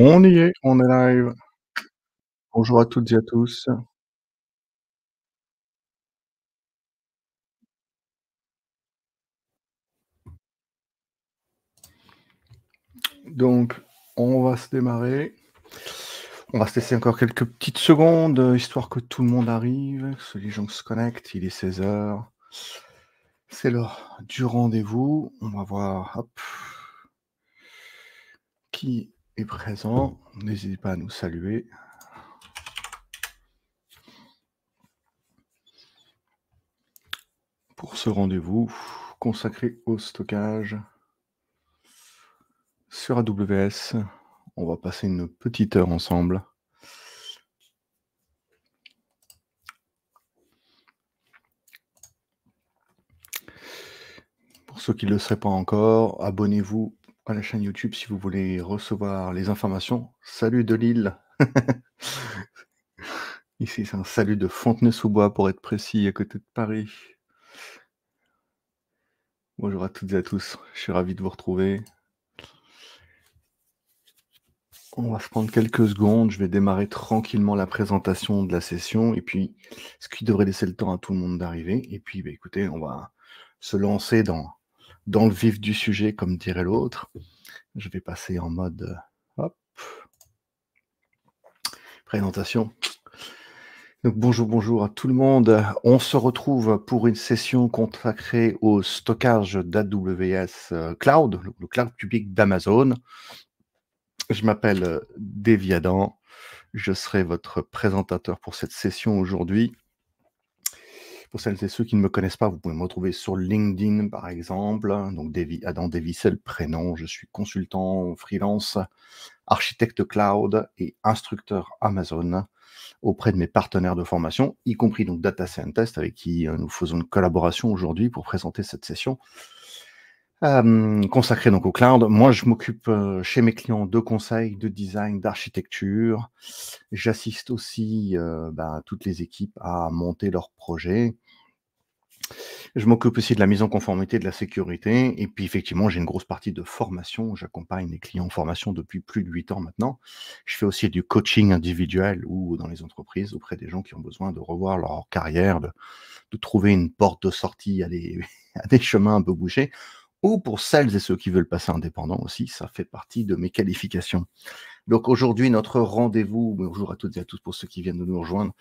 On y est, on est live. Bonjour à toutes et à tous. Donc, on va se démarrer. On va se laisser encore quelques petites secondes, euh, histoire que tout le monde arrive, que les gens se connectent. Il est 16h. C'est l'heure du rendez-vous. On va voir hop, qui présent. N'hésitez pas à nous saluer. Pour ce rendez-vous consacré au stockage sur AWS, on va passer une petite heure ensemble. Pour ceux qui ne le seraient pas encore, abonnez-vous la chaîne YouTube si vous voulez recevoir les informations. Salut de Lille Ici, c'est un salut de Fontenay-sous-Bois pour être précis, à côté de Paris. Bonjour à toutes et à tous, je suis ravi de vous retrouver. On va se prendre quelques secondes, je vais démarrer tranquillement la présentation de la session et puis ce qui devrait laisser le temps à tout le monde d'arriver. Et puis, bah, écoutez, on va se lancer dans dans le vif du sujet, comme dirait l'autre. Je vais passer en mode euh, présentation. Donc, bonjour, bonjour à tout le monde. On se retrouve pour une session consacrée au stockage d'AWS euh, Cloud, le cloud public d'Amazon. Je m'appelle euh, Deviadan. Je serai votre présentateur pour cette session aujourd'hui. Pour celles et ceux qui ne me connaissent pas, vous pouvez me retrouver sur LinkedIn, par exemple. Hein, donc, Adam Davis c'est le prénom. Je suis consultant freelance, architecte cloud et instructeur Amazon auprès de mes partenaires de formation, y compris donc Data Scientist, avec qui euh, nous faisons une collaboration aujourd'hui pour présenter cette session. Euh, consacré donc au cloud. Moi, je m'occupe euh, chez mes clients de conseils, de design, d'architecture. J'assiste aussi euh, bah, toutes les équipes à monter leurs projets. Je m'occupe aussi de la mise en conformité, de la sécurité. Et puis, effectivement, j'ai une grosse partie de formation. J'accompagne les clients en formation depuis plus de 8 ans maintenant. Je fais aussi du coaching individuel ou dans les entreprises auprès des gens qui ont besoin de revoir leur carrière, de, trouver une porte de sortie à des, à des chemins un peu bouchés ou pour celles et ceux qui veulent passer indépendant aussi, ça fait partie de mes qualifications. Donc aujourd'hui, notre rendez-vous, bonjour à toutes et à tous pour ceux qui viennent de nous rejoindre,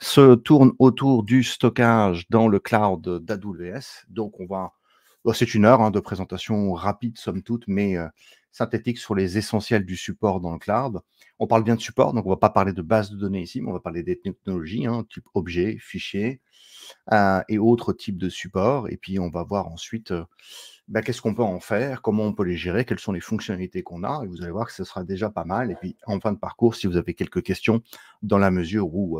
se tourne autour du stockage dans le cloud d'AWS. Donc on va, bah, c'est une heure hein, de présentation rapide somme toute, mais euh, synthétique sur les essentiels du support dans le cloud. On parle bien de support, donc on ne va pas parler de base de données ici, mais on va parler des technologies, hein, type objet, fichier euh, et autres types de support. Et puis on va voir ensuite euh, bah, qu'est-ce qu'on peut en faire, comment on peut les gérer, quelles sont les fonctionnalités qu'on a. Et vous allez voir que ce sera déjà pas mal. Et puis, en fin de parcours, si vous avez quelques questions, dans la mesure où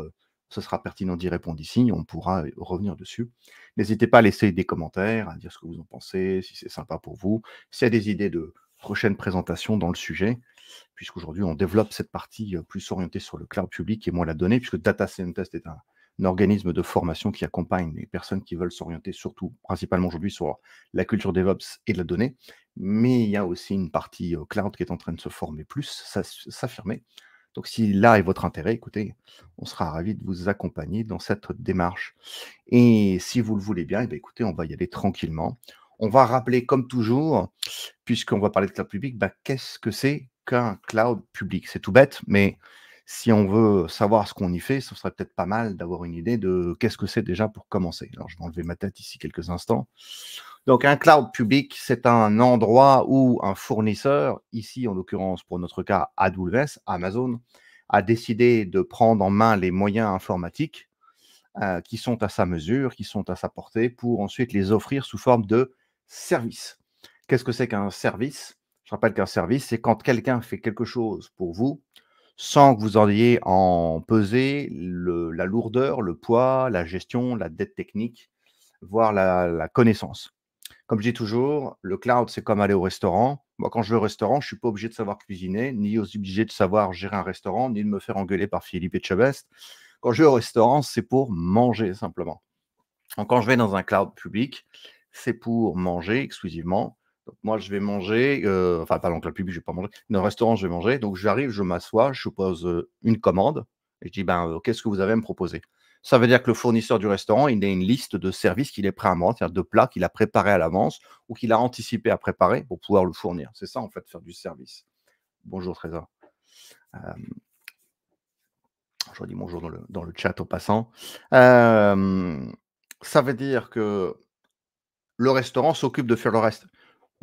ce sera pertinent d'y répondre ici, on pourra revenir dessus. N'hésitez pas à laisser des commentaires, à dire ce que vous en pensez, si c'est sympa pour vous, s'il y a des idées de prochaines présentations dans le sujet, puisqu'aujourd'hui, on développe cette partie plus orientée sur le cloud public et moins la donnée, puisque data test est un, un organisme de formation qui accompagne les personnes qui veulent s'orienter surtout, principalement aujourd'hui, sur la culture DevOps et de la donnée. Mais il y a aussi une partie euh, cloud qui est en train de se former plus, s'affirmer. Donc si là est votre intérêt, écoutez, on sera ravis de vous accompagner dans cette démarche. Et si vous le voulez bien, eh écoutez, on va y aller tranquillement. On va rappeler, comme toujours, puisqu'on va parler de cloud public, bah, qu'est-ce que c'est qu'un cloud public C'est tout bête, mais si on veut savoir ce qu'on y fait, ce serait peut-être pas mal d'avoir une idée de qu'est-ce que c'est déjà pour commencer. Alors, je vais enlever ma tête ici quelques instants. Donc, un cloud public, c'est un endroit où un fournisseur, ici en l'occurrence pour notre cas AWS, Amazon, a décidé de prendre en main les moyens informatiques euh, qui sont à sa mesure, qui sont à sa portée, pour ensuite les offrir sous forme de service. Qu'est-ce que c'est qu'un service Je rappelle qu'un service, c'est quand quelqu'un fait quelque chose pour vous, sans que vous en ayez en peser la lourdeur, le poids, la gestion, la dette technique, voire la, connaissance. Comme je dis toujours, le cloud, c'est comme aller au restaurant. Moi, quand je vais au restaurant, je ne suis pas obligé de savoir cuisiner, ni obligé de savoir gérer un restaurant, ni de me faire engueuler par Philippe Etchebest. Quand je vais au restaurant, c'est pour manger simplement. quand je vais dans un cloud public, c'est pour manger exclusivement moi, je vais manger, euh, enfin, pas que le public, je vais pas manger. Dans le restaurant, je vais manger. Donc j'arrive, je m'assois, je pose euh, une commande et je dis, ben, euh, qu'est-ce que vous avez à me proposer Ça veut dire que le fournisseur du restaurant, il a une liste de services qu'il est prêt à moi, c'est-à-dire de plats qu'il a préparés à l'avance ou qu'il a anticipé à préparer pour pouvoir le fournir. C'est ça, en fait, faire du service. Bonjour, Trésor. je redis bonjour dans le, dans le chat au passant. ça veut dire que le restaurant s'occupe de faire le reste.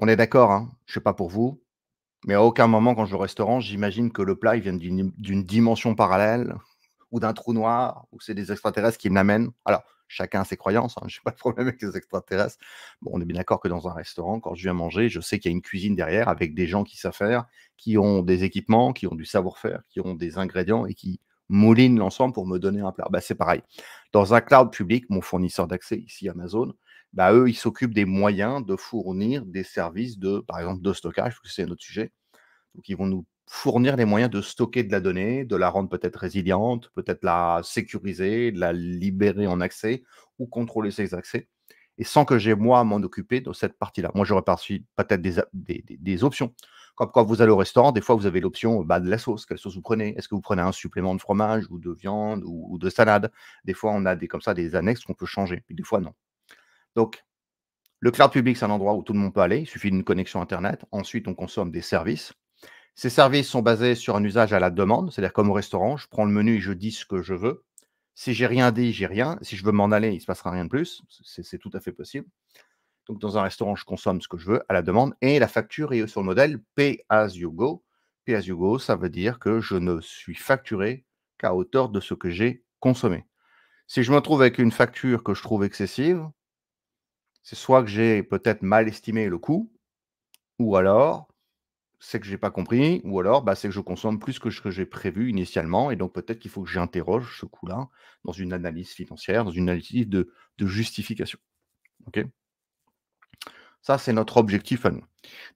On est d'accord, hein, je ne sais pas pour vous, mais à aucun moment quand je vais au restaurant, j'imagine que le plat il vient d'une dimension parallèle ou d'un trou noir, ou c'est des extraterrestres qui me l'amènent. Alors, chacun a ses croyances, hein, je n'ai pas de problème avec les extraterrestres. on est bien d'accord que dans un restaurant, quand je viens manger, je sais qu'il y a une cuisine derrière avec des gens qui savent faire, qui ont des équipements, qui ont du savoir-faire, qui ont des ingrédients et qui moulinent l'ensemble pour me donner un plat. Bah, c'est pareil. Dans un cloud public, mon fournisseur d'accès, ici Amazon, bah, eux, ils s'occupent des moyens de fournir des services de, par exemple, de stockage, parce que c'est un autre sujet. Donc, ils vont nous fournir les moyens de stocker de la donnée, de la rendre peut-être résiliente, peut-être la sécuriser, de la libérer en accès ou contrôler ses accès. Et sans que j'ai moi à m'en occuper dans cette partie-là. Moi, j'aurais perçu peut-être des, options. Comme quand vous allez au restaurant, des fois, vous avez l'option bah, de la sauce. Quelle sauce vous prenez Est-ce que vous prenez un supplément de fromage ou de viande ou, de salade Des fois, on a des, comme ça des annexes qu'on peut changer. Puis des fois, non. Donc, le cloud public, c'est un endroit où tout le monde peut aller. Il suffit d'une connexion Internet. Ensuite, on consomme des services. Ces services sont basés sur un usage à la demande, c'est-à-dire comme au restaurant, je prends le menu et je dis ce que je veux. Si j'ai rien dit, j'ai rien. Si je veux m'en aller, il ne se passera rien de plus. C'est tout à fait possible. Donc, dans un restaurant, je consomme ce que je veux à la demande et la facture est sur le modèle pay as you go. Pay as you go, ça veut dire que je ne suis facturé qu'à hauteur de ce que j'ai consommé. Si je me trouve avec une facture que je trouve excessive, c'est soit que j'ai peut-être mal estimé le coût, ou alors c'est que je n'ai pas compris, ou alors bah, c'est que je consomme plus que ce que j'ai prévu initialement, et donc peut-être qu'il faut que j'interroge ce coût-là dans une analyse financière, dans une analyse de, justification. Ok ça, c'est notre objectif à nous.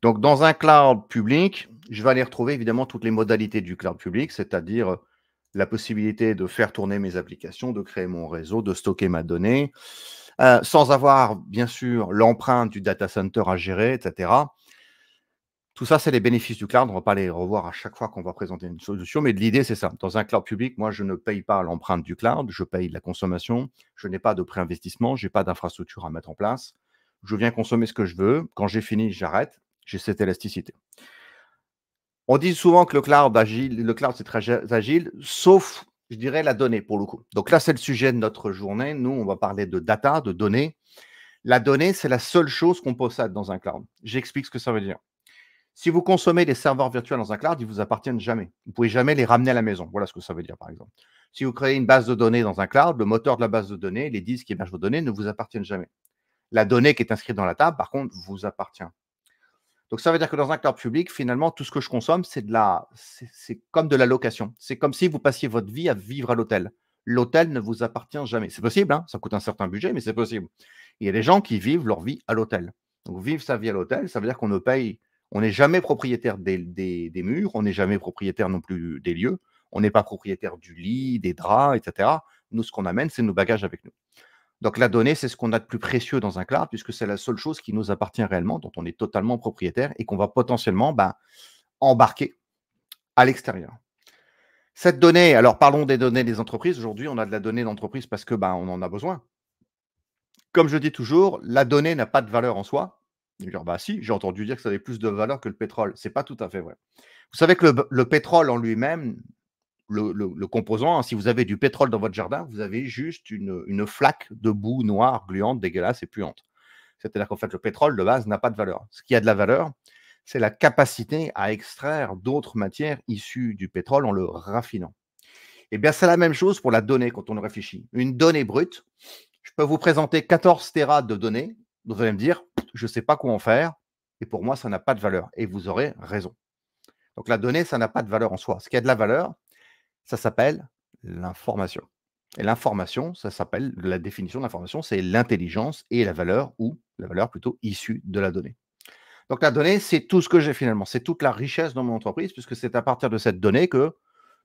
Donc, dans un cloud public, je vais aller retrouver évidemment toutes les modalités du cloud public, c'est-à-dire euh, la possibilité de faire tourner mes applications, de créer mon réseau, de stocker ma donnée, euh, sans avoir bien sûr l'empreinte du data center à gérer, etc. Tout ça, c'est les bénéfices du cloud. On ne va pas les revoir à chaque fois qu'on va présenter une solution, mais l'idée, c'est ça. Dans un cloud public, moi, je ne paye pas l'empreinte du cloud, je paye la consommation, je n'ai pas de préinvestissement, je n'ai pas d'infrastructure à mettre en place. Je viens consommer ce que je veux. Quand j'ai fini, j'arrête. J'ai cette élasticité. On dit souvent que le cloud agile, le cloud c'est très agile, sauf je dirais, la donnée pour le coup. Donc là, c'est le sujet de notre journée. Nous, on va parler de data, de données. La donnée, c'est la seule chose qu'on possède dans un cloud. J'explique ce que ça veut dire. Si vous consommez des serveurs virtuels dans un cloud, ils ne vous appartiennent jamais. Vous ne pouvez jamais les ramener à la maison. Voilà ce que ça veut dire, par exemple. Si vous créez une base de données dans un cloud, le moteur de la base de données, les disques qui émergent vos données ne vous appartiennent jamais. La donnée qui est inscrite dans la table, par contre, vous appartient. Donc ça veut dire que dans un club public, finalement, tout ce que je consomme, c'est de la, c'est comme de la location. C'est comme si vous passiez votre vie à vivre à l'hôtel. L'hôtel ne vous appartient jamais. C'est possible, hein, ça coûte un certain budget, mais c'est possible. Il y a des gens qui vivent leur vie à l'hôtel. Donc vivre sa vie à l'hôtel, ça veut dire qu'on ne paye, on n'est jamais propriétaire des murs, on n'est jamais propriétaire non plus des lieux, on n'est pas propriétaire du lit, des draps, etc. Nous, ce qu'on amène, c'est nos bagages avec nous. Donc la donnée, c'est ce qu'on a de plus précieux dans un cloud, puisque c'est la seule chose qui nous appartient réellement, dont on est totalement propriétaire et qu'on va potentiellement ben, embarquer à l'extérieur. Cette donnée, alors parlons des données des entreprises. Aujourd'hui, on a de la donnée d'entreprise parce que ben, on en a besoin. Comme je dis toujours, la donnée n'a pas de valeur en soi. Dire, bah, si, j'ai entendu dire que ça avait plus de valeur que le pétrole. C'est pas tout à fait vrai. Vous savez que le pétrole en lui-même le, composant, hein, si vous avez du pétrole dans votre jardin, vous avez juste une, flaque de boue noire, gluante, dégueulasse et puante. C'est-à-dire qu'en fait, le pétrole de base n'a pas de valeur. Ce qui a de la valeur, c'est la capacité à extraire d'autres matières issues du pétrole en le raffinant. Eh bien, c'est la même chose pour la donnée quand on réfléchit. Une donnée brute, je peux vous présenter 14 terras de données, vous allez me dire, je ne sais pas quoi en faire, et pour moi, ça n'a pas de valeur. Et vous aurez raison. Donc la donnée, ça n'a pas de valeur en soi. Ce qui a de la valeur, ça s'appelle l'information. Et l'information, ça s'appelle, la définition de l'information, c'est l'intelligence et la valeur, ou la valeur plutôt issue de la donnée. Donc la donnée, c'est tout ce que j'ai finalement, c'est toute la richesse dans mon entreprise, puisque c'est à partir de cette donnée que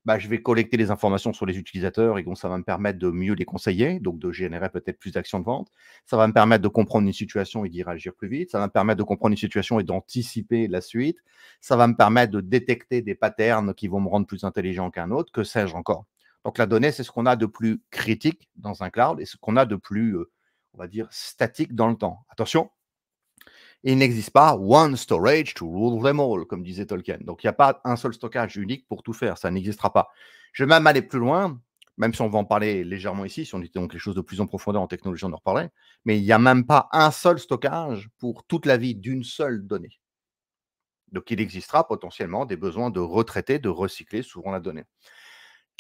bah, je vais collecter les informations sur les utilisateurs et donc ça va me permettre de mieux les conseiller, donc de générer peut-être plus d'actions de vente. Ça va me permettre de comprendre une situation et d'y réagir plus vite. Ça va me permettre de comprendre une situation et d'anticiper la suite. Ça va me permettre de détecter des patterns qui vont me rendre plus intelligent qu'un autre, que sais-je encore. Donc la donnée, c'est ce qu'on a de plus critique dans un cloud et ce qu'on a de plus, euh, on va dire, statique dans le temps. Attention, il n'existe pas one storage to rule them all, comme disait Tolkien. Donc il n'y a pas un seul stockage unique pour tout faire, ça n'existera pas. Je vais même aller plus loin, même si on va en parler légèrement ici, si on était donc les choses de plus en profondeur en technologie, on en reparlait, mais il n'y a même pas un seul stockage pour toute la vie d'une seule donnée. Donc il existera potentiellement des besoins de retraiter, de recycler souvent la donnée.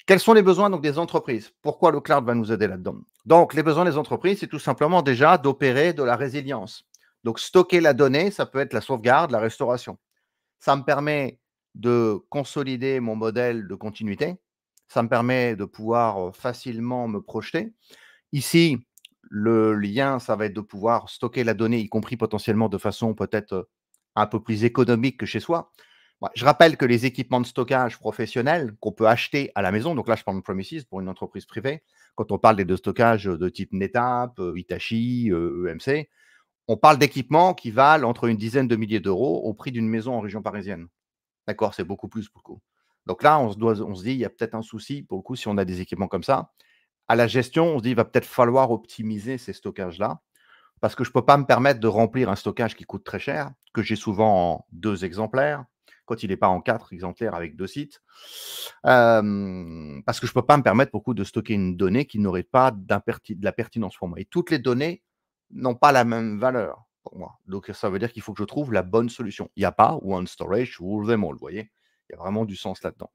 Quels sont les besoins donc, des entreprises Pourquoi le cloud va nous aider là-dedans Donc les besoins des entreprises, c'est tout simplement déjà d'opérer de la résilience. Donc, stocker la donnée, ça peut être la sauvegarde, la restauration. Ça me permet de consolider mon modèle de continuité. Ça me permet de pouvoir facilement me projeter. Ici, le lien, ça va être de pouvoir stocker la donnée, y compris potentiellement de façon peut-être un peu plus économique que chez soi. Je rappelle que les équipements de stockage professionnels qu'on peut acheter à la maison, donc là je parle de premises pour une entreprise privée, quand on parle des de stockage de type NetApp, Hitachi, EMC, e on parle d'équipements qui valent entre une dizaine de milliers d'euros au prix d'une maison en région parisienne. D'accord, c'est beaucoup plus pour le coup. Donc là, on se, dit, il y a peut-être un souci pour le coup si on a des équipements comme ça. À la gestion, on se dit, il va peut-être falloir optimiser ces stockages-là parce que je ne peux pas me permettre de remplir un stockage qui coûte très cher, que j'ai souvent en deux exemplaires, quand il n'est pas en quatre exemplaires avec deux sites, parce que je ne peux pas me permettre beaucoup de stocker une donnée qui n'aurait pas de la pertinence pour moi. Et toutes les données n'ont pas la même valeur pour moi. Donc ça veut dire qu'il faut que je trouve la bonne solution. Il n'y a pas one storage ou them all, vous voyez. Il y a vraiment du sens là-dedans.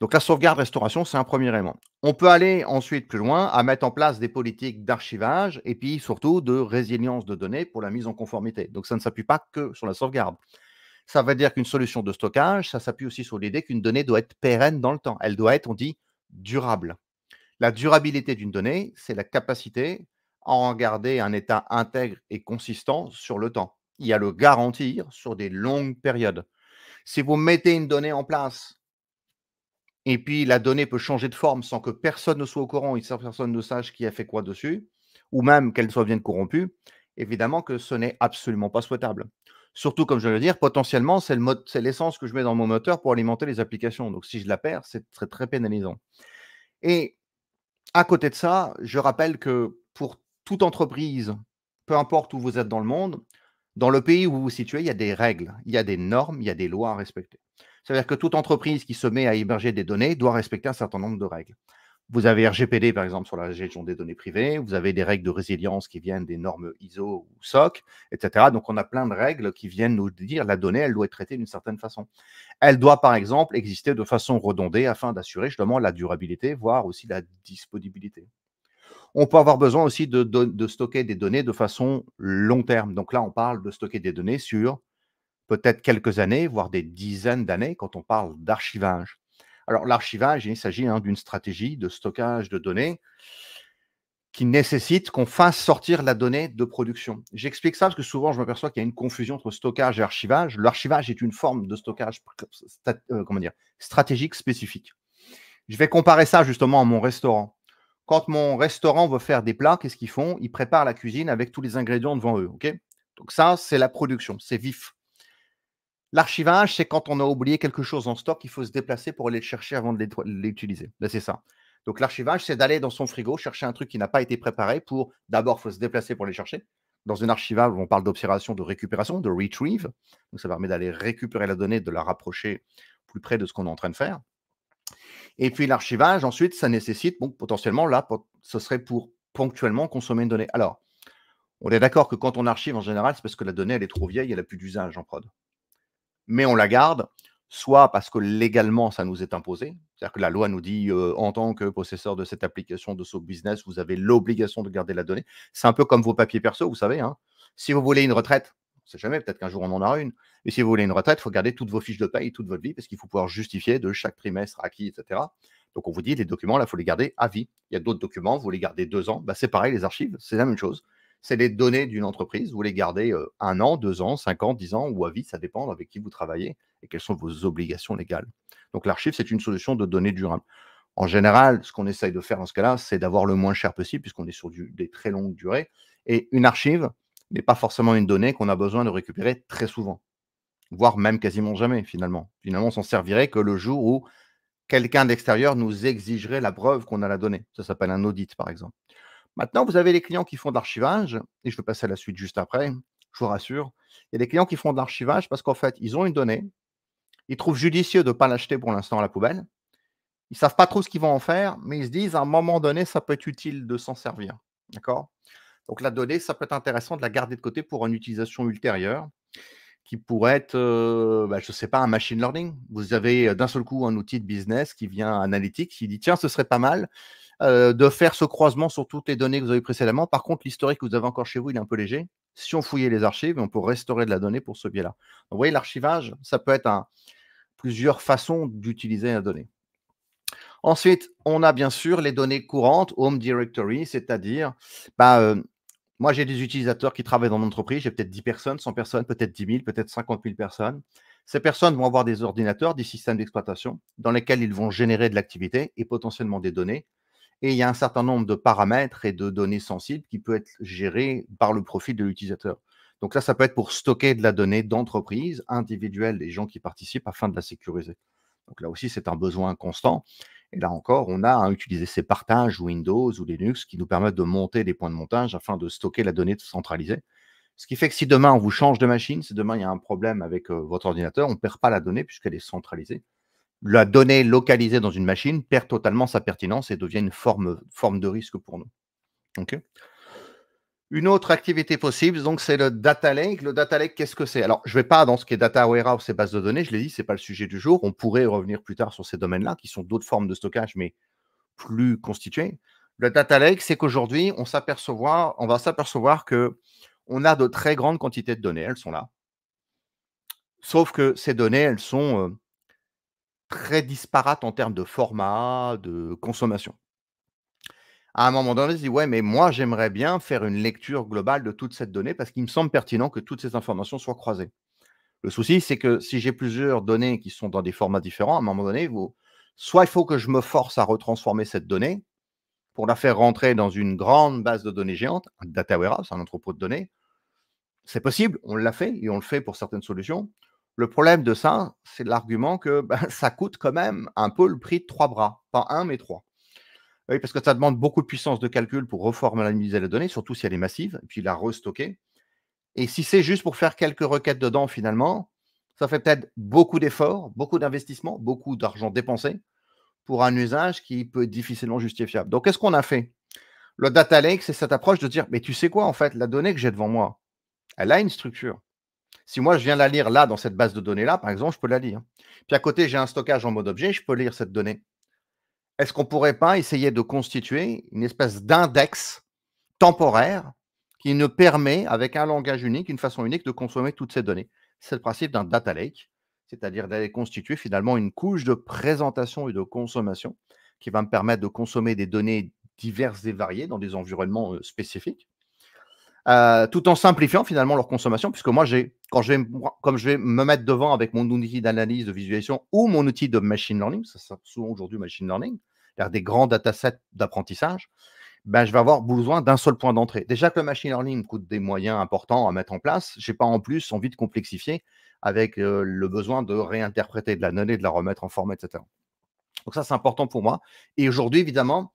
Donc la sauvegarde restauration, c'est un premier élément. On peut aller ensuite plus loin à mettre en place des politiques d'archivage et puis surtout de résilience de données pour la mise en conformité. Donc ça ne s'appuie pas que sur la sauvegarde. Ça veut dire qu'une solution de stockage, ça s'appuie aussi sur l'idée qu'une donnée doit être pérenne dans le temps. Elle doit être, on dit, durable. La durabilité d'une donnée, c'est la capacité en garder un état intègre et consistant sur le temps. Il y a le garantir sur des longues périodes. Si vous mettez une donnée en place et puis la donnée peut changer de forme sans que personne ne soit au courant il sans que personne ne sache qui a fait quoi dessus, ou même qu'elle soit bien corrompue, évidemment que ce n'est absolument pas souhaitable. Surtout, comme je veux dire, potentiellement, c'est l'essence que je mets dans mon moteur pour alimenter les applications. Donc, si je la perds, c'est très, très pénalisant. Et à côté de ça, je rappelle que pour toute entreprise, peu importe où vous êtes dans le monde, dans le pays où vous vous situez, il y a des règles, il y a des normes, il y a des lois à respecter. C'est-à-dire que toute entreprise qui se met à héberger des données doit respecter un certain nombre de règles. Vous avez RGPD, par exemple, sur la gestion des données privées, vous avez des règles de résilience qui viennent des normes ISO ou SOC, etc. Donc, on a plein de règles qui viennent nous dire la donnée, elle doit être traitée d'une certaine façon. Elle doit, par exemple, exister de façon redondée afin d'assurer justement la durabilité, voire aussi la disponibilité. On peut avoir besoin aussi de, stocker des données de façon long terme. Donc là, on parle de stocker des données sur peut-être quelques années, voire des dizaines d'années quand on parle d'archivage. Alors l'archivage, il s'agit hein, d'une stratégie de stockage de données qui nécessite qu'on fasse sortir la donnée de production. J'explique ça parce que souvent je m'aperçois qu'il y a une confusion entre stockage et archivage. L'archivage est une forme de stockage euh, comment dire, stratégique spécifique. Je vais comparer ça justement à mon restaurant. Quand mon restaurant veut faire des plats, qu'est-ce qu'ils font Ils préparent la cuisine avec tous les ingrédients devant eux. ok Donc ça, c'est la production, c'est vif. L'archivage, c'est quand on a oublié quelque chose en stock, il faut se déplacer pour aller le chercher avant de l'utiliser. Là, ben, c'est ça. Donc l'archivage, c'est d'aller dans son frigo chercher un truc qui n'a pas été préparé pour, d'abord, il faut se déplacer pour les chercher. Dans un archivage, on parle d'observation, de récupération, de retrieve. Donc ça permet d'aller récupérer la donnée, de la rapprocher plus près de ce qu'on est en train de faire. Et puis l'archivage, ensuite, ça nécessite, bon, potentiellement, là, ce serait pour ponctuellement consommer une donnée. Alors, on est d'accord que quand on archive en général, c'est parce que la donnée, elle est trop vieille, elle n'a plus d'usage en prod. Mais on la garde, soit parce que légalement, ça nous est imposé, c'est-à-dire que la loi nous dit, euh, en tant que possesseur de cette application, de ce business, vous avez l'obligation de garder la donnée. C'est un peu comme vos papiers perso, vous savez. Hein. Si vous voulez une retraite, jamais, peut-être qu'un jour on en aura une. Mais si vous voulez une retraite, il faut garder toutes vos fiches de paye, toute votre vie, parce qu'il faut pouvoir justifier de chaque trimestre acquis, etc. Donc on vous dit, les documents, là, il faut les garder à vie. Il y a d'autres documents, vous les gardez deux ans. Bah, c'est pareil, les archives, c'est la même chose. C'est les données d'une entreprise, vous les gardez euh, un an, deux ans, cinq ans, dix ans, ou à vie, ça dépend avec qui vous travaillez et quelles sont vos obligations légales. Donc l'archive, c'est une solution de données durable. En général, ce qu'on essaye de faire dans ce cas-là, c'est d'avoir le moins cher possible, puisqu'on est sur des très longues durées. Et une archive, n'est pas forcément une donnée qu'on a besoin de récupérer très souvent, voire même quasiment jamais finalement. Finalement, on s'en servirait que le jour où quelqu'un d'extérieur nous exigerait la preuve qu'on a la donnée. Ça s'appelle un audit, par exemple. Maintenant, vous avez les clients qui font de l'archivage, et je vais passer à la suite juste après, je vous rassure. Il y a des clients qui font de l'archivage parce qu'en fait, ils ont une donnée, ils trouvent judicieux de ne pas l'acheter pour l'instant à la poubelle, ils ne savent pas trop ce qu'ils vont en faire, mais ils se disent à un moment donné, ça peut être utile de s'en servir. D'accord donc la donnée, ça peut être intéressant de la garder de côté pour une utilisation ultérieure qui pourrait être, bah, je ne sais pas, un machine learning. Vous avez d'un seul coup un outil de business qui vient analytique, qui dit, tiens, ce serait pas mal de faire ce croisement sur toutes les données que vous avez précédemment. Par contre, l'historique que vous avez encore chez vous, il est un peu léger. Si on fouillait les archives, on peut restaurer de la donnée pour ce biais-là. Vous voyez, l'archivage, ça peut être plusieurs façons d'utiliser la donnée. Ensuite, on a bien sûr les données courantes, Home Directory, c'est-à-dire bah, moi, j'ai des utilisateurs qui travaillent dans l'entreprise, J'ai peut-être 10 personnes, 100 personnes, peut-être 10 000, peut-être 50 000 personnes. Ces personnes vont avoir des ordinateurs, des systèmes d'exploitation dans lesquels ils vont générer de l'activité et potentiellement des données. Et il y a un certain nombre de paramètres et de données sensibles qui peuvent être gérés par le profil de l'utilisateur. Donc là, ça peut être pour stocker de la donnée d'entreprise individuelle des gens qui participent afin de la sécuriser. Donc là aussi, c'est un besoin constant. Et là encore, on a à utiliser ces partages Windows ou Linux qui nous permettent de monter des points de montage afin de stocker la donnée centralisée. Ce qui fait que si demain on vous change de machine, si demain il y a un problème avec euh, votre ordinateur, on ne perd pas la donnée puisqu'elle est centralisée. La donnée localisée dans une machine perd totalement sa pertinence et devient une forme, forme de risque pour nous. OK une autre activité possible, donc c'est le data lake. Le data lake, qu'est-ce que c'est Alors, je ne vais pas dans ce qui est data warehouse ces bases de données, je l'ai dit, ce n'est pas le sujet du jour. On pourrait revenir plus tard sur ces domaines-là, qui sont d'autres formes de stockage, mais plus constituées. Le data lake, c'est qu'aujourd'hui, on, va s'apercevoir que on a de très grandes quantités de données, elles sont là. Sauf que ces données, elles sont euh, très disparates en termes de format, de consommation à un moment donné, je dis ouais, mais moi j'aimerais bien faire une lecture globale de toute cette donnée parce qu'il me semble pertinent que toutes ces informations soient croisées. Le souci, c'est que si j'ai plusieurs données qui sont dans des formats différents, à un moment donné, soit il faut que je me force à retransformer cette donnée pour la faire rentrer dans une grande base de données géante, un data warehouse, un entrepôt de données. C'est possible, on l'a fait et on le fait pour certaines solutions. Le problème de ça, c'est l'argument que ben, ça coûte quand même un peu le prix de trois bras, pas un mais trois. Oui, parce que ça demande beaucoup de puissance de calcul pour reformaliser la donnée, surtout si elle est massive, et puis la restocker. Et si c'est juste pour faire quelques requêtes dedans, finalement, ça fait peut-être beaucoup d'efforts, beaucoup d'investissements, beaucoup d'argent dépensé pour un usage qui peut être difficilement justifiable. Donc, qu'est-ce qu'on a fait Le data lake, c'est cette approche de dire, mais tu sais quoi, en fait, la donnée que j'ai devant moi, elle a une structure. Si moi, je viens la lire là, dans cette base de données-là, par exemple, je peux la lire. Puis à côté, j'ai un stockage en mode objet, je peux lire cette donnée est-ce qu'on pourrait pas essayer de constituer une espèce d'index temporaire qui ne permet, avec un langage unique, une façon unique de consommer toutes ces données C'est le principe d'un data lake, c'est-à-dire d'aller constituer finalement une couche de présentation et de consommation qui va me permettre de consommer des données diverses et variées dans des environnements spécifiques, euh, tout en simplifiant finalement leur consommation, puisque moi j'ai quand je vais, comme je vais me mettre devant avec mon outil d'analyse de visualisation ou mon outil de machine learning, ça souvent aujourd'hui machine learning, des grands datasets d'apprentissage, ben, je vais avoir besoin d'un seul point d'entrée. Déjà que le machine learning coûte des moyens importants à mettre en place, je n'ai pas en plus envie de complexifier avec euh, le besoin de réinterpréter de la donnée, de la remettre en forme, etc. Donc ça, c'est important pour moi. Et aujourd'hui, évidemment,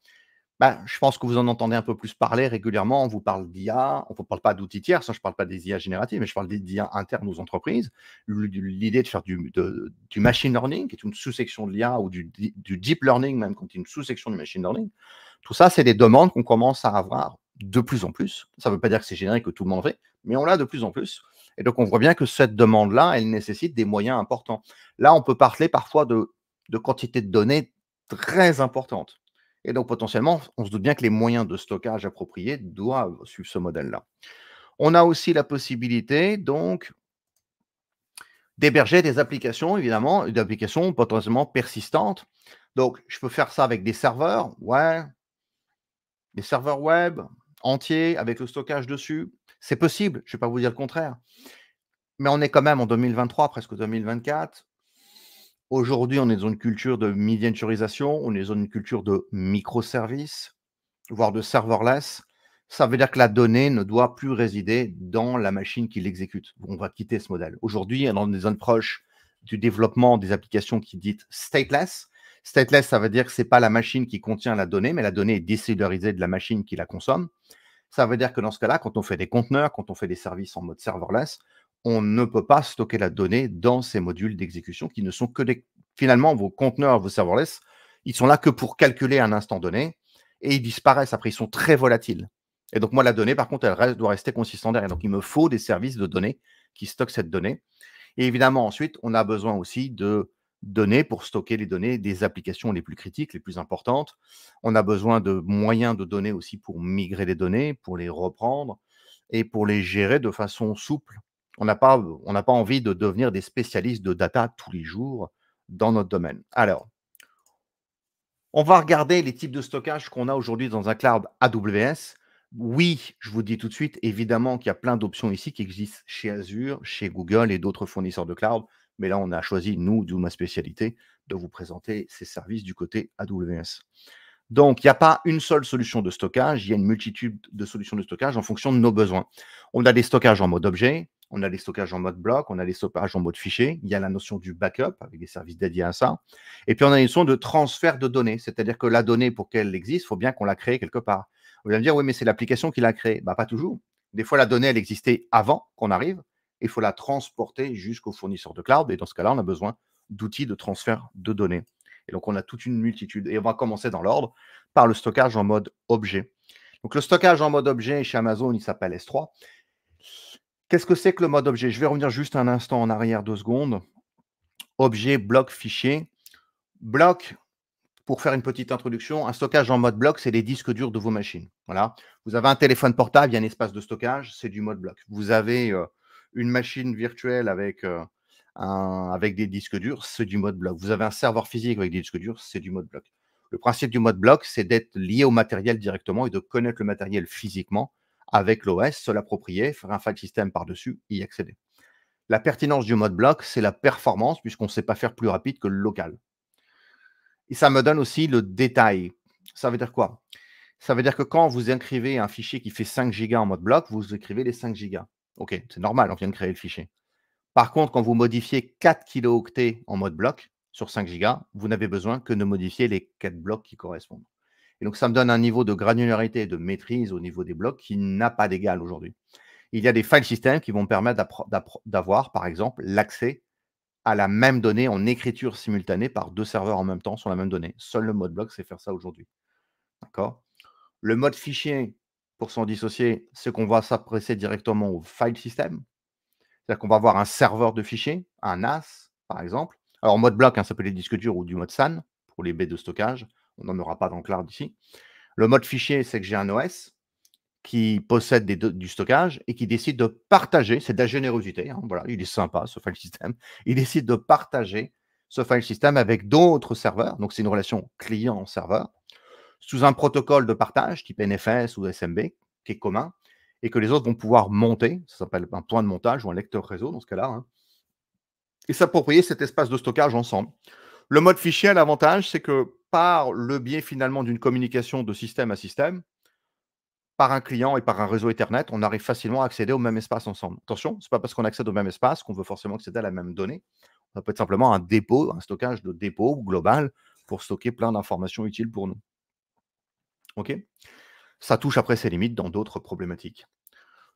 ben, je pense que vous en entendez un peu plus parler régulièrement. On vous parle d'IA, on ne parle pas d'outils tiers, ça, je ne parle pas des IA génératives, mais je parle d'IA internes aux entreprises. L'idée de faire du, du, machine learning, qui est une sous-section de l'IA, ou du, deep learning, même, quand est une sous-section du machine learning. Tout ça, c'est des demandes qu'on commence à avoir de plus en plus. Ça ne veut pas dire que c'est générique, que tout le monde fait, mais on l'a de plus en plus. Et donc, on voit bien que cette demande-là, elle nécessite des moyens importants. Là, on peut parler parfois de, de quantités de données très importantes. Et donc potentiellement, on se doute bien que les moyens de stockage appropriés doivent suivre ce modèle-là. On a aussi la possibilité donc d'héberger des applications, évidemment, des applications potentiellement persistantes. Donc, je peux faire ça avec des serveurs, ouais, des serveurs web entiers avec le stockage dessus. C'est possible, je ne vais pas vous dire le contraire. Mais on est quand même en 2023, presque 2024. Aujourd'hui, on est dans une culture de miniaturisation, on est dans une culture de microservices, voire de serverless. Ça veut dire que la donnée ne doit plus résider dans la machine qui l'exécute. On va quitter ce modèle. Aujourd'hui, on est dans des zones proches du développement des applications qui dites stateless, stateless, ça veut dire que ce n'est pas la machine qui contient la donnée, mais la donnée est décellularisée de la machine qui la consomme. Ça veut dire que dans ce cas-là, quand on fait des conteneurs, quand on fait des services en mode serverless, on ne peut pas stocker la donnée dans ces modules d'exécution qui ne sont que des... Finalement, vos conteneurs, vos serverless, ils sont là que pour calculer un instant donné et ils disparaissent. Après, ils sont très volatiles. Et donc, moi, la donnée, par contre, elle doit rester consistante derrière. Donc, il me faut des services de données qui stockent cette donnée. Et évidemment, ensuite, on a besoin aussi de données pour stocker les données des applications les plus critiques, les plus importantes. On a besoin de moyens de données aussi pour migrer les données, pour les reprendre et pour les gérer de façon souple on n'a pas, pas envie de devenir des spécialistes de data tous les jours dans notre domaine. Alors, on va regarder les types de stockage qu'on a aujourd'hui dans un cloud AWS. Oui, je vous dis tout de suite, évidemment qu'il y a plein d'options ici qui existent chez Azure, chez Google et d'autres fournisseurs de cloud. Mais là, on a choisi, nous, d'où ma spécialité, de vous présenter ces services du côté AWS. Donc, il n'y a pas une seule solution de stockage, il y a une multitude de solutions de stockage en fonction de nos besoins. On a des stockages en mode objet, on a des stockages en mode bloc, on a des stockages en mode fichier, il y a la notion du backup avec des services dédiés à ça. Et puis, on a une notion de transfert de données, c'est-à-dire que la donnée, pour qu'elle existe, il faut bien qu'on la crée quelque part. Vous allez me dire, oui, mais c'est l'application qui l'a créée. Bah, pas toujours. Des fois, la donnée, elle existait avant qu'on arrive. Il faut la transporter jusqu'au fournisseur de cloud. Et dans ce cas-là, on a besoin d'outils de transfert de données. Et donc, on a toute une multitude. Et on va commencer dans l'ordre par le stockage en mode objet. Donc, le stockage en mode objet chez Amazon, il s'appelle S3. Qu'est-ce que c'est que le mode objet Je vais revenir juste un instant en arrière, deux secondes. Objet, bloc, fichier. Bloc, pour faire une petite introduction, un stockage en mode bloc, c'est les disques durs de vos machines. Voilà. Vous avez un téléphone portable, il y a un espace de stockage, c'est du mode bloc. Vous avez euh, une machine virtuelle avec euh, avec des disques durs, c'est du mode bloc. Vous avez un serveur physique avec des disques durs, c'est du mode bloc. Le principe du mode bloc, c'est d'être lié au matériel directement et de connaître le matériel physiquement avec l'OS, se l'approprier, faire un file system par-dessus, y accéder. La pertinence du mode bloc, c'est la performance, puisqu'on ne sait pas faire plus rapide que le local. Et ça me donne aussi le détail. Ça veut dire quoi Ça veut dire que quand vous écrivez un fichier qui fait 5 gigas en mode bloc, vous écrivez les 5 gigas. Ok, c'est normal, on vient de créer le fichier. Par contre, quand vous modifiez 4 kilooctets en mode bloc sur 5 gigas, vous n'avez besoin que de modifier les 4 blocs qui correspondent. Et donc, ça me donne un niveau de granularité et de maîtrise au niveau des blocs qui n'a pas d'égal aujourd'hui. Il y a des file systems qui vont permettre d'avoir, par exemple, l'accès à la même donnée en écriture simultanée par deux serveurs en même temps sur la même donnée. Seul le mode bloc sait faire ça aujourd'hui. D'accord Le mode fichier, pour s'en dissocier, c'est qu'on va s'apprécier directement au file system, c'est-à-dire qu'on va avoir un serveur de fichiers, un NAS, par exemple. Alors, mode bloc, hein, ça peut être les disques durs ou du mode SAN pour les baies de stockage. On n'en aura pas dans cloud ici. Le mode fichier, c'est que j'ai un OS qui possède du stockage et qui décide de partager, c'est de la générosité, hein, voilà, il est sympa ce file system, il décide de partager ce file system avec d'autres serveurs, donc c'est une relation client-serveur, sous un protocole de partage type NFS ou SMB qui est commun, et que les autres vont pouvoir monter, ça s'appelle un point de montage ou un lecteur réseau dans ce cas-là, hein, et s'approprier cet espace de stockage ensemble. Le mode fichier, l'avantage, c'est que par le biais finalement d'une communication de système à système, par un client et par un réseau Ethernet, on arrive facilement à accéder au même espace ensemble. Attention, ce n'est pas parce qu'on accède au même espace qu'on veut forcément accéder à la même donnée. Ça peut être simplement un dépôt, un stockage de dépôt global pour stocker plein d'informations utiles pour nous. OK ça touche après ses limites dans d'autres problématiques.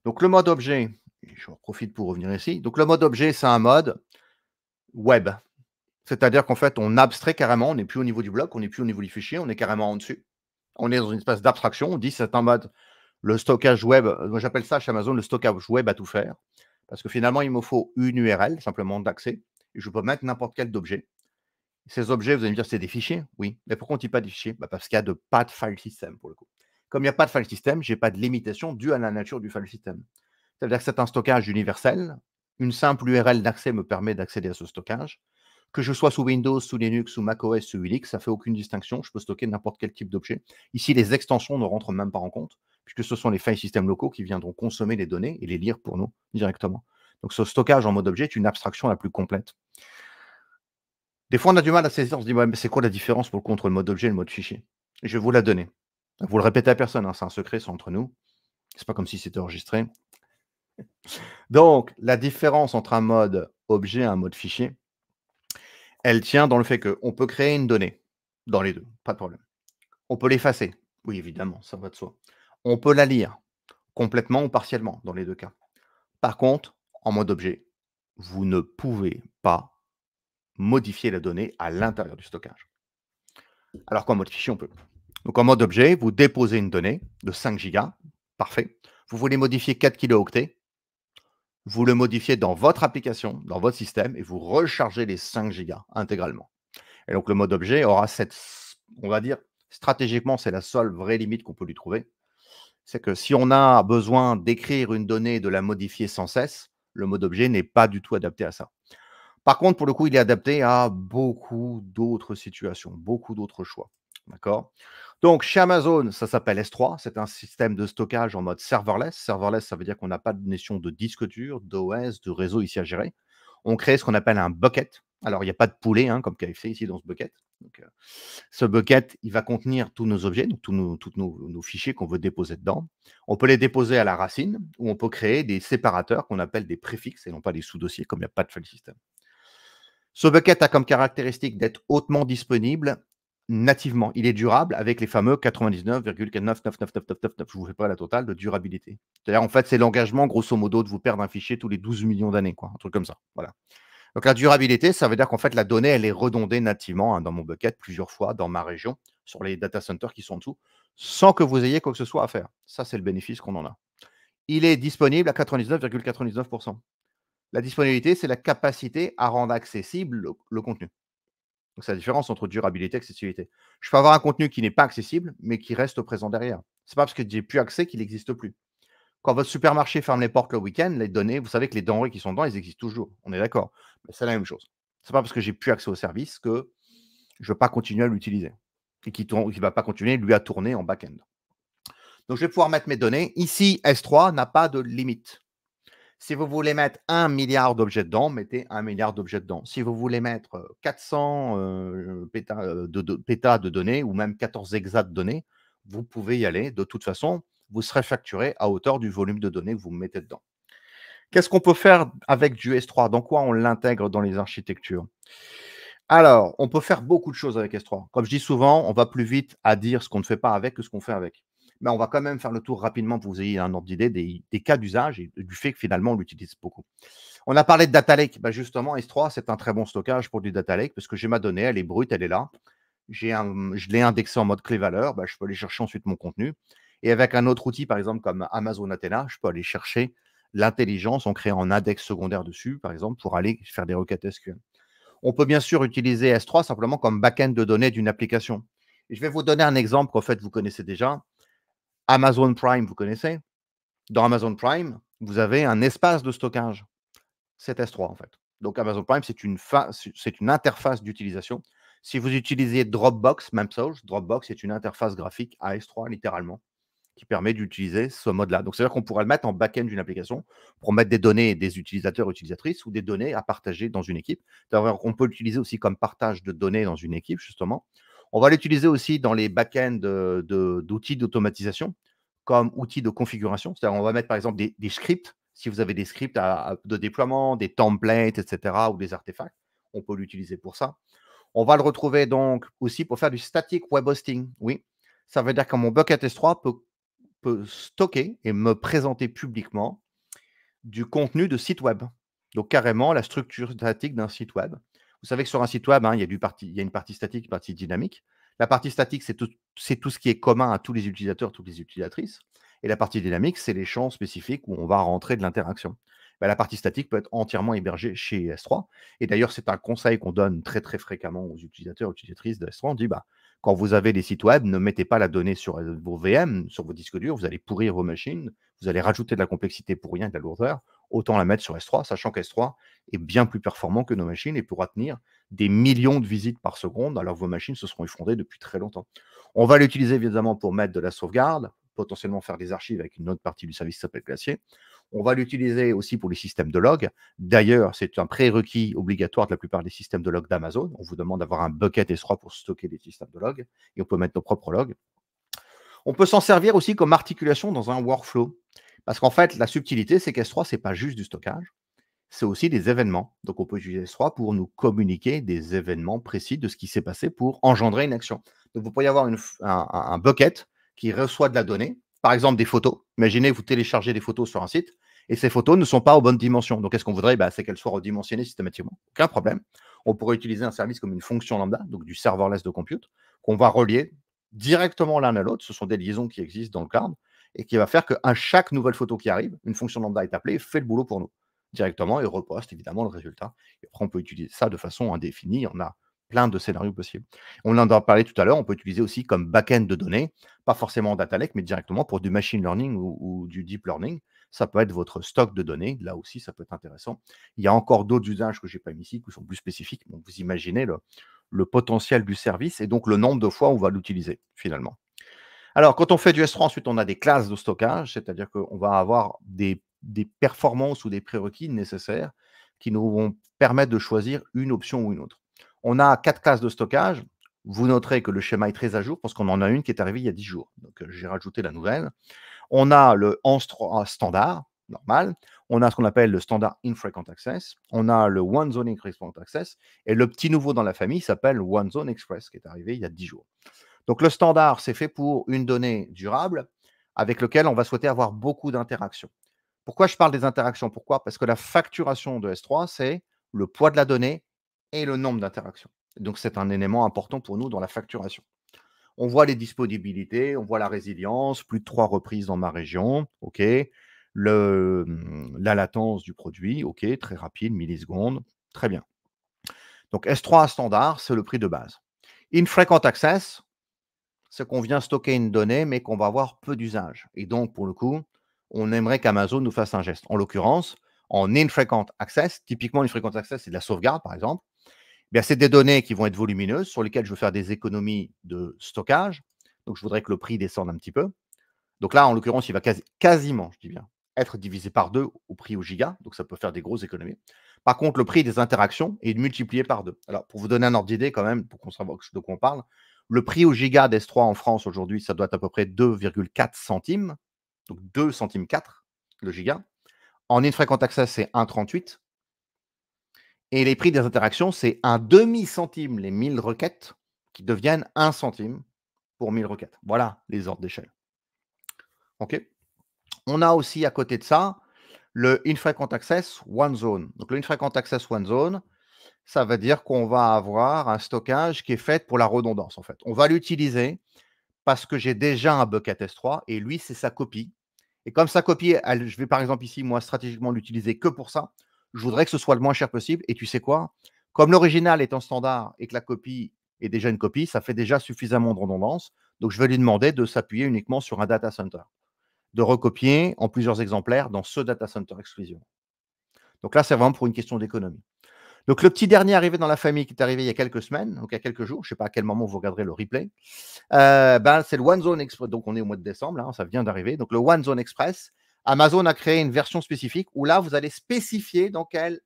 Donc le mode objet, je profite pour revenir ici. Donc le mode objet, c'est un mode web. C'est-à-dire qu'en fait, on abstrait carrément, on n'est plus au niveau du bloc, on n'est plus au niveau du fichier, on est carrément en dessus. On est dans une espèce d'abstraction, on dit c'est un mode, le stockage web, moi j'appelle ça chez Amazon le stockage web à tout faire, parce que finalement, il me faut une URL simplement d'accès, et je peux mettre n'importe quel objet. Ces objets, vous allez me dire, c'est des fichiers Oui. Mais pourquoi on ne dit pas des fichiers bah, Parce qu'il n'y a de pas de file system pour le coup. Comme il n'y a pas de file system, je n'ai pas de limitation due à la nature du file system. C'est-à-dire que c'est un stockage universel. Une simple URL d'accès me permet d'accéder à ce stockage. Que je sois sous Windows, sous Linux, sous macOS, sous Unix, ça ne fait aucune distinction. Je peux stocker n'importe quel type d'objet. Ici, les extensions ne rentrent même pas en compte, puisque ce sont les file systems locaux qui viendront consommer les données et les lire pour nous directement. Donc ce stockage en mode objet est une abstraction la plus complète. Des fois, on a du mal à saisir, on se dit, mais c'est quoi la différence pour le contre le mode objet et le mode fichier Je vais vous la donner. Vous le répétez à personne, hein, c'est un secret, c'est entre nous. C'est pas comme si c'était enregistré. Donc, la différence entre un mode objet et un mode fichier, elle tient dans le fait qu'on peut créer une donnée dans les deux, pas de problème. On peut l'effacer, oui, évidemment, ça va de soi. On peut la lire complètement ou partiellement dans les deux cas. Par contre, en mode objet, vous ne pouvez pas modifier la donnée à l'intérieur du stockage. Alors qu'en mode fichier, on peut. Donc en mode objet, vous déposez une donnée de 5 gigas, parfait. Vous voulez modifier 4 kilooctets, vous le modifiez dans votre application, dans votre système, et vous rechargez les 5 gigas intégralement. Et donc le mode objet aura cette, on va dire, stratégiquement, c'est la seule vraie limite qu'on peut lui trouver. C'est que si on a besoin d'écrire une donnée et de la modifier sans cesse, le mode objet n'est pas du tout adapté à ça. Par contre, pour le coup, il est adapté à beaucoup d'autres situations, beaucoup d'autres choix. D'accord donc, chez Amazon, ça s'appelle S3. C'est un système de stockage en mode serverless. Serverless, ça veut dire qu'on n'a pas de notion de disque dur, d'OS, de réseau ici à gérer. On crée ce qu'on appelle un bucket. Alors, il n'y a pas de poulet, hein, comme KFC ici dans ce bucket. Donc, euh, ce bucket, il va contenir tous nos objets, tous nos, nos fichiers qu'on veut déposer dedans. On peut les déposer à la racine ou on peut créer des séparateurs qu'on appelle des préfixes et non pas des sous-dossiers, comme il n'y a pas de file system. Ce bucket a comme caractéristique d'être hautement disponible nativement. Il est durable avec les fameux 99,99999. Je vous fais pas la totale de durabilité. C'est-à-dire, en fait, c'est l'engagement, grosso modo, de vous perdre un fichier tous les 12 millions d'années, quoi. Un truc comme ça. Voilà. Donc, la durabilité, ça veut dire qu'en fait, la donnée, elle est redondée nativement hein, dans mon bucket plusieurs fois dans ma région, sur les data centers qui sont en dessous, sans que vous ayez quoi que ce soit à faire. Ça, c'est le bénéfice qu'on en a. Il est disponible à 99,99%. La disponibilité, c'est la capacité à rendre accessible le contenu. Donc, c'est la différence entre durabilité et accessibilité. Je peux avoir un contenu qui n'est pas accessible, mais qui reste au présent derrière. C'est pas parce que j'ai plus accès qu'il n'existe plus. Quand votre supermarché ferme les portes le week-end, les données, vous savez que les denrées qui sont dedans, elles existent toujours. On est d'accord. Mais c'est la même chose. C'est pas parce que j'ai plus accès au service que je ne veux pas continuer à l'utiliser et qui ne va pas continuer, lui, à tourner en back-end. Donc, je vais pouvoir mettre mes données. Ici, S3 n'a pas de limite. Si vous voulez mettre un milliard d'objets dedans, mettez un milliard d'objets dedans. Si vous voulez mettre 400 euh, euh, pétas euh, de, de, données ou même 14 hexas de données, vous pouvez y aller. De toute façon, vous serez facturé à hauteur du volume de données que vous mettez dedans. Qu'est-ce qu'on peut faire avec du S3 Dans quoi on l'intègre dans les architectures Alors, on peut faire beaucoup de choses avec S3. Comme je dis souvent, on va plus vite à dire ce qu'on ne fait pas avec que ce qu'on fait avec mais on va quand même faire le tour rapidement pour que vous ayez un ordre d'idée des, cas d'usage et du fait que finalement on l'utilise beaucoup. On a parlé de data lake. Bah, justement, S3, c'est un très bon stockage pour du data lake parce que j'ai ma donnée, elle est brute, elle est là. Un, je l'ai indexée en mode clé valeur. Bah, je peux aller chercher ensuite mon contenu. Et avec un autre outil, par exemple, comme Amazon Athena, je peux aller chercher l'intelligence en créant un index secondaire dessus, par exemple, pour aller faire des requêtes SQL. On peut bien sûr utiliser S3 simplement comme back-end de données d'une application. je vais vous donner un exemple qu'en fait vous connaissez déjà. Amazon Prime, vous connaissez. Dans Amazon Prime, vous avez un espace de stockage. C'est S3 en fait. Donc Amazon Prime, c'est une, interface d'utilisation. Si vous utilisez Dropbox, même chose, Dropbox est une interface graphique à S3 littéralement qui permet d'utiliser ce mode-là. Donc c'est-à-dire qu'on pourrait le mettre en back-end d'une application pour mettre des données des utilisateurs et utilisatrices ou des données à partager dans une équipe. D'ailleurs, on peut l'utiliser aussi comme partage de données dans une équipe justement on va l'utiliser aussi dans les back-ends d'outils d'automatisation comme outils de configuration. C'est-à-dire, on va mettre par exemple des, scripts. Si vous avez des scripts de déploiement, des templates, etc., ou des artefacts, on peut l'utiliser pour ça. On va le retrouver donc aussi pour faire du static web hosting. Oui, ça veut dire que mon bucket S3 peut, peut stocker et me présenter publiquement du contenu de site web. Donc carrément la structure statique d'un site web. Vous savez que sur un site web, hein, il, y a a une partie statique, une partie dynamique. La partie statique, c'est tout, ce qui est commun à tous les utilisateurs, toutes les utilisatrices. Et la partie dynamique, c'est les champs spécifiques où on va rentrer de l'interaction. Bah, la partie statique peut être entièrement hébergée chez S3. Et d'ailleurs, c'est un conseil qu'on donne très très fréquemment aux utilisateurs, utilisatrices de S3. On dit, bah, quand vous avez des sites web, ne mettez pas la donnée sur euh, vos VM, sur vos disques durs, vous allez pourrir vos machines, vous allez rajouter de la complexité pour rien, de la lourdeur autant la mettre sur S3, sachant qu'S3 est bien plus performant que nos machines et pourra tenir des millions de visites par seconde, alors vos machines se seront effondrées depuis très longtemps. On va l'utiliser évidemment pour mettre de la sauvegarde, potentiellement faire des archives avec une autre partie du service qui s'appelle Glacier. On va l'utiliser aussi pour les systèmes de log. D'ailleurs, c'est un prérequis obligatoire de la plupart des systèmes de log d'Amazon. On vous demande d'avoir un bucket S3 pour stocker les systèmes de log et on peut mettre nos propres logs. On peut s'en servir aussi comme articulation dans un workflow. Parce qu'en fait, la subtilité, c'est qu'S3, ce n'est pas juste du stockage, c'est aussi des événements. Donc, on peut utiliser S3 pour nous communiquer des événements précis de ce qui s'est passé pour engendrer une action. Donc, vous pourriez avoir un, bucket qui reçoit de la donnée, par exemple des photos. Imaginez, vous téléchargez des photos sur un site et ces photos ne sont pas aux bonnes dimensions. Donc, qu'est-ce qu'on voudrait bah, C'est qu'elles soient redimensionnées systématiquement. Aucun problème. On pourrait utiliser un service comme une fonction lambda, donc du serverless de compute, qu'on va relier directement l'un à l'autre. Ce sont des liaisons qui existent dans le cloud et qui va faire qu'à chaque nouvelle photo qui arrive, une fonction lambda est appelée fait le boulot pour nous directement et reposte évidemment le résultat. après, on peut utiliser ça de façon indéfinie. On a plein de scénarios possibles. On en a parlé tout à l'heure, on peut utiliser aussi comme back-end de données, pas forcément en data mais directement pour du machine learning ou, du deep learning. Ça peut être votre stock de données. Là aussi, ça peut être intéressant. Il y a encore d'autres usages que je n'ai pas mis ici, qui sont plus spécifiques. vous imaginez le, le potentiel du service et donc le nombre de fois où on va l'utiliser finalement. Alors, quand on fait du S3, ensuite, on a des classes de stockage, c'est-à-dire qu'on va avoir des, performances ou des prérequis nécessaires qui nous vont permettre de choisir une option ou une autre. On a quatre classes de stockage. Vous noterez que le schéma est très à jour parce qu'on en a une qui est arrivée il y a dix jours. Donc, euh, j'ai rajouté la nouvelle. On a le S3 euh, standard, normal. On a ce qu'on appelle le standard infrequent access. On a le one zone infrequent access. Et le petit nouveau dans la famille s'appelle one zone express qui est arrivé il y a dix jours. Donc le standard, c'est fait pour une donnée durable avec laquelle on va souhaiter avoir beaucoup d'interactions. Pourquoi je parle des interactions Pourquoi Parce que la facturation de S3, c'est le poids de la donnée et le nombre d'interactions. Donc c'est un élément important pour nous dans la facturation. On voit les disponibilités, on voit la résilience, plus de trois reprises dans ma région, OK. Le, mmh, la latence du produit, OK, très rapide, millisecondes, très bien. Donc S3 standard, c'est le prix de base. In Access, c'est qu'on vient stocker une donnée, mais qu'on va avoir peu d'usage. Et donc, pour le coup, on aimerait qu'Amazon nous fasse un geste. En l'occurrence, en infrequent access, typiquement infrequent access, c'est de la sauvegarde, par exemple, eh bien c'est des données qui vont être volumineuses, sur lesquelles je veux faire des économies de stockage. Donc, je voudrais que le prix descende un petit peu. Donc là, en l'occurrence, il va quasiment, je dis bien, être divisé par deux au prix au giga. Donc, ça peut faire des grosses économies. Par contre, le prix des interactions est multiplié par deux. Alors, pour vous donner un ordre d'idée, quand même, pour qu'on sache de quoi on parle, le prix au giga d'S3 en France aujourd'hui, ça doit être à peu près 2,4 centimes, donc 2 centimes 4 le giga. En infrequent access, c'est 1,38. Et les prix des interactions, c'est un demi-centime les 1000 requêtes qui deviennent 1 centime pour 1000 requêtes. Voilà les ordres d'échelle. OK On a aussi à côté de ça le infrequent access one zone. Donc le infrequent access one zone, ça veut dire qu'on va avoir un stockage qui est fait pour la redondance, en fait. On va l'utiliser parce que j'ai déjà un bucket S3 et lui, c'est sa copie. Et comme sa copie, je vais par exemple ici, moi, stratégiquement l'utiliser que pour ça, je voudrais que ce soit le moins cher possible. Et tu sais quoi Comme l'original est en standard et que la copie est déjà une copie, ça fait déjà suffisamment de redondance. Donc, je vais lui demander de s'appuyer uniquement sur un data center, de recopier en plusieurs exemplaires dans ce data center exclusivement. Donc là, c'est vraiment pour une question d'économie. Donc, le petit dernier arrivé dans la famille qui est arrivé il y a quelques semaines, donc il y a quelques jours, je ne sais pas à quel moment vous regarderez le replay, euh, ben, c'est le One Zone Express. Donc, on est au mois de décembre, hein, ça vient d'arriver. Donc, le One Zone Express, Amazon a créé une version spécifique où là, vous allez spécifier dans quelle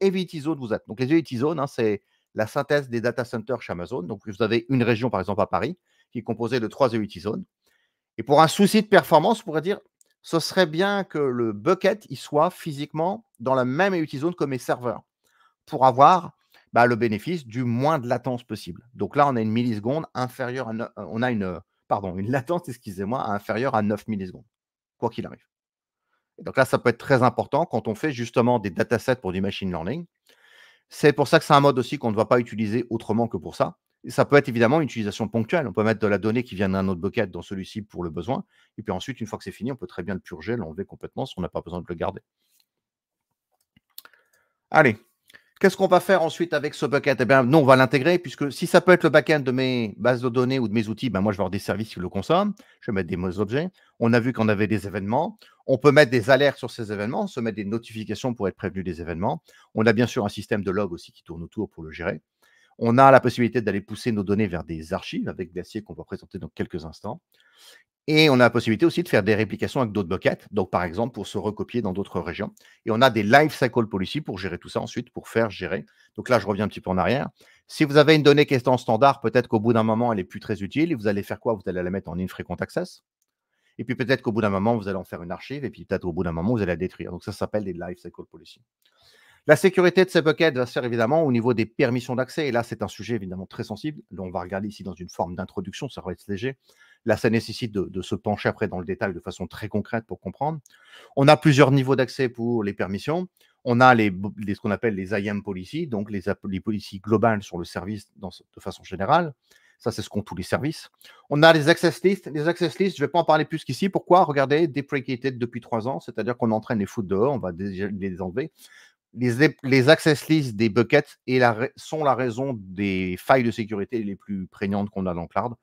EVT Zone vous êtes. Donc, les EVT Zones, hein, c'est la synthèse des data centers chez Amazon. Donc, vous avez une région, par exemple, à Paris, qui est composée de trois EVT Zones. Et pour un souci de performance, on pourrait dire, ce serait bien que le bucket, il soit physiquement dans la même EVT Zone que mes serveurs pour avoir bah, le bénéfice du moins de latence possible. Donc là, on a une milliseconde inférieure à euh, on a une euh, pardon, une latence, excusez-moi, inférieure à 9 millisecondes, quoi qu'il arrive. donc là, ça peut être très important quand on fait justement des datasets pour du machine learning. C'est pour ça que c'est un mode aussi qu'on ne doit pas utiliser autrement que pour ça. ça peut être évidemment une utilisation ponctuelle. On peut mettre de la donnée qui vient d'un autre bucket dans celui-ci pour le besoin. Et puis ensuite, une fois que c'est fini, on peut très bien le purger, l'enlever complètement si on n'a pas besoin de le garder. Allez, Qu'est-ce qu'on va faire ensuite avec ce bucket Eh bien, nous, on va l'intégrer, puisque si ça peut être le back-end de mes bases de données ou de mes outils, ben moi, je vais avoir des services qui le consomment. Je vais mettre des mots objets. On a vu qu'on avait des événements. On peut mettre des alertes sur ces événements, se mettre des notifications pour être prévenu des événements. On a bien sûr un système de log aussi qui tourne autour pour le gérer. On a la possibilité d'aller pousser nos données vers des archives avec Glacier qu'on va présenter dans quelques instants. Et on a la possibilité aussi de faire des réplications avec d'autres buckets, donc par exemple pour se recopier dans d'autres régions. Et on a des Cycle policy pour gérer tout ça ensuite, pour faire gérer. Donc là, je reviens un petit peu en arrière. Si vous avez une donnée qui est en standard, peut-être qu'au bout d'un moment, elle n'est plus très utile. Et vous allez faire quoi Vous allez la mettre en infrequent access. Et puis peut-être qu'au bout d'un moment, vous allez en faire une archive. Et puis peut-être au bout d'un moment, vous allez la détruire. Donc ça, s'appelle des Cycle policy. La sécurité de ces buckets va se faire évidemment au niveau des permissions d'accès. Et là, c'est un sujet évidemment très sensible. On va regarder ici dans une forme d'introduction, ça va être léger. Là, ça nécessite de, se pencher après dans le détail de façon très concrète pour comprendre. On a plusieurs niveaux d'accès pour les permissions. On a les, ce qu'on appelle les IAM policies, donc les, policies globales sur le service dans, de façon générale. Ça, c'est ce qu'ont tous les services. On a les access lists. Les access lists, je ne vais pas en parler plus qu'ici. Pourquoi Regardez, deprecated depuis trois ans, c'est-à-dire qu'on entraîne les foot dehors, on va les enlever. Les, access lists des buckets et la, sont la raison des failles de sécurité les plus prégnantes qu'on a dans Cloud.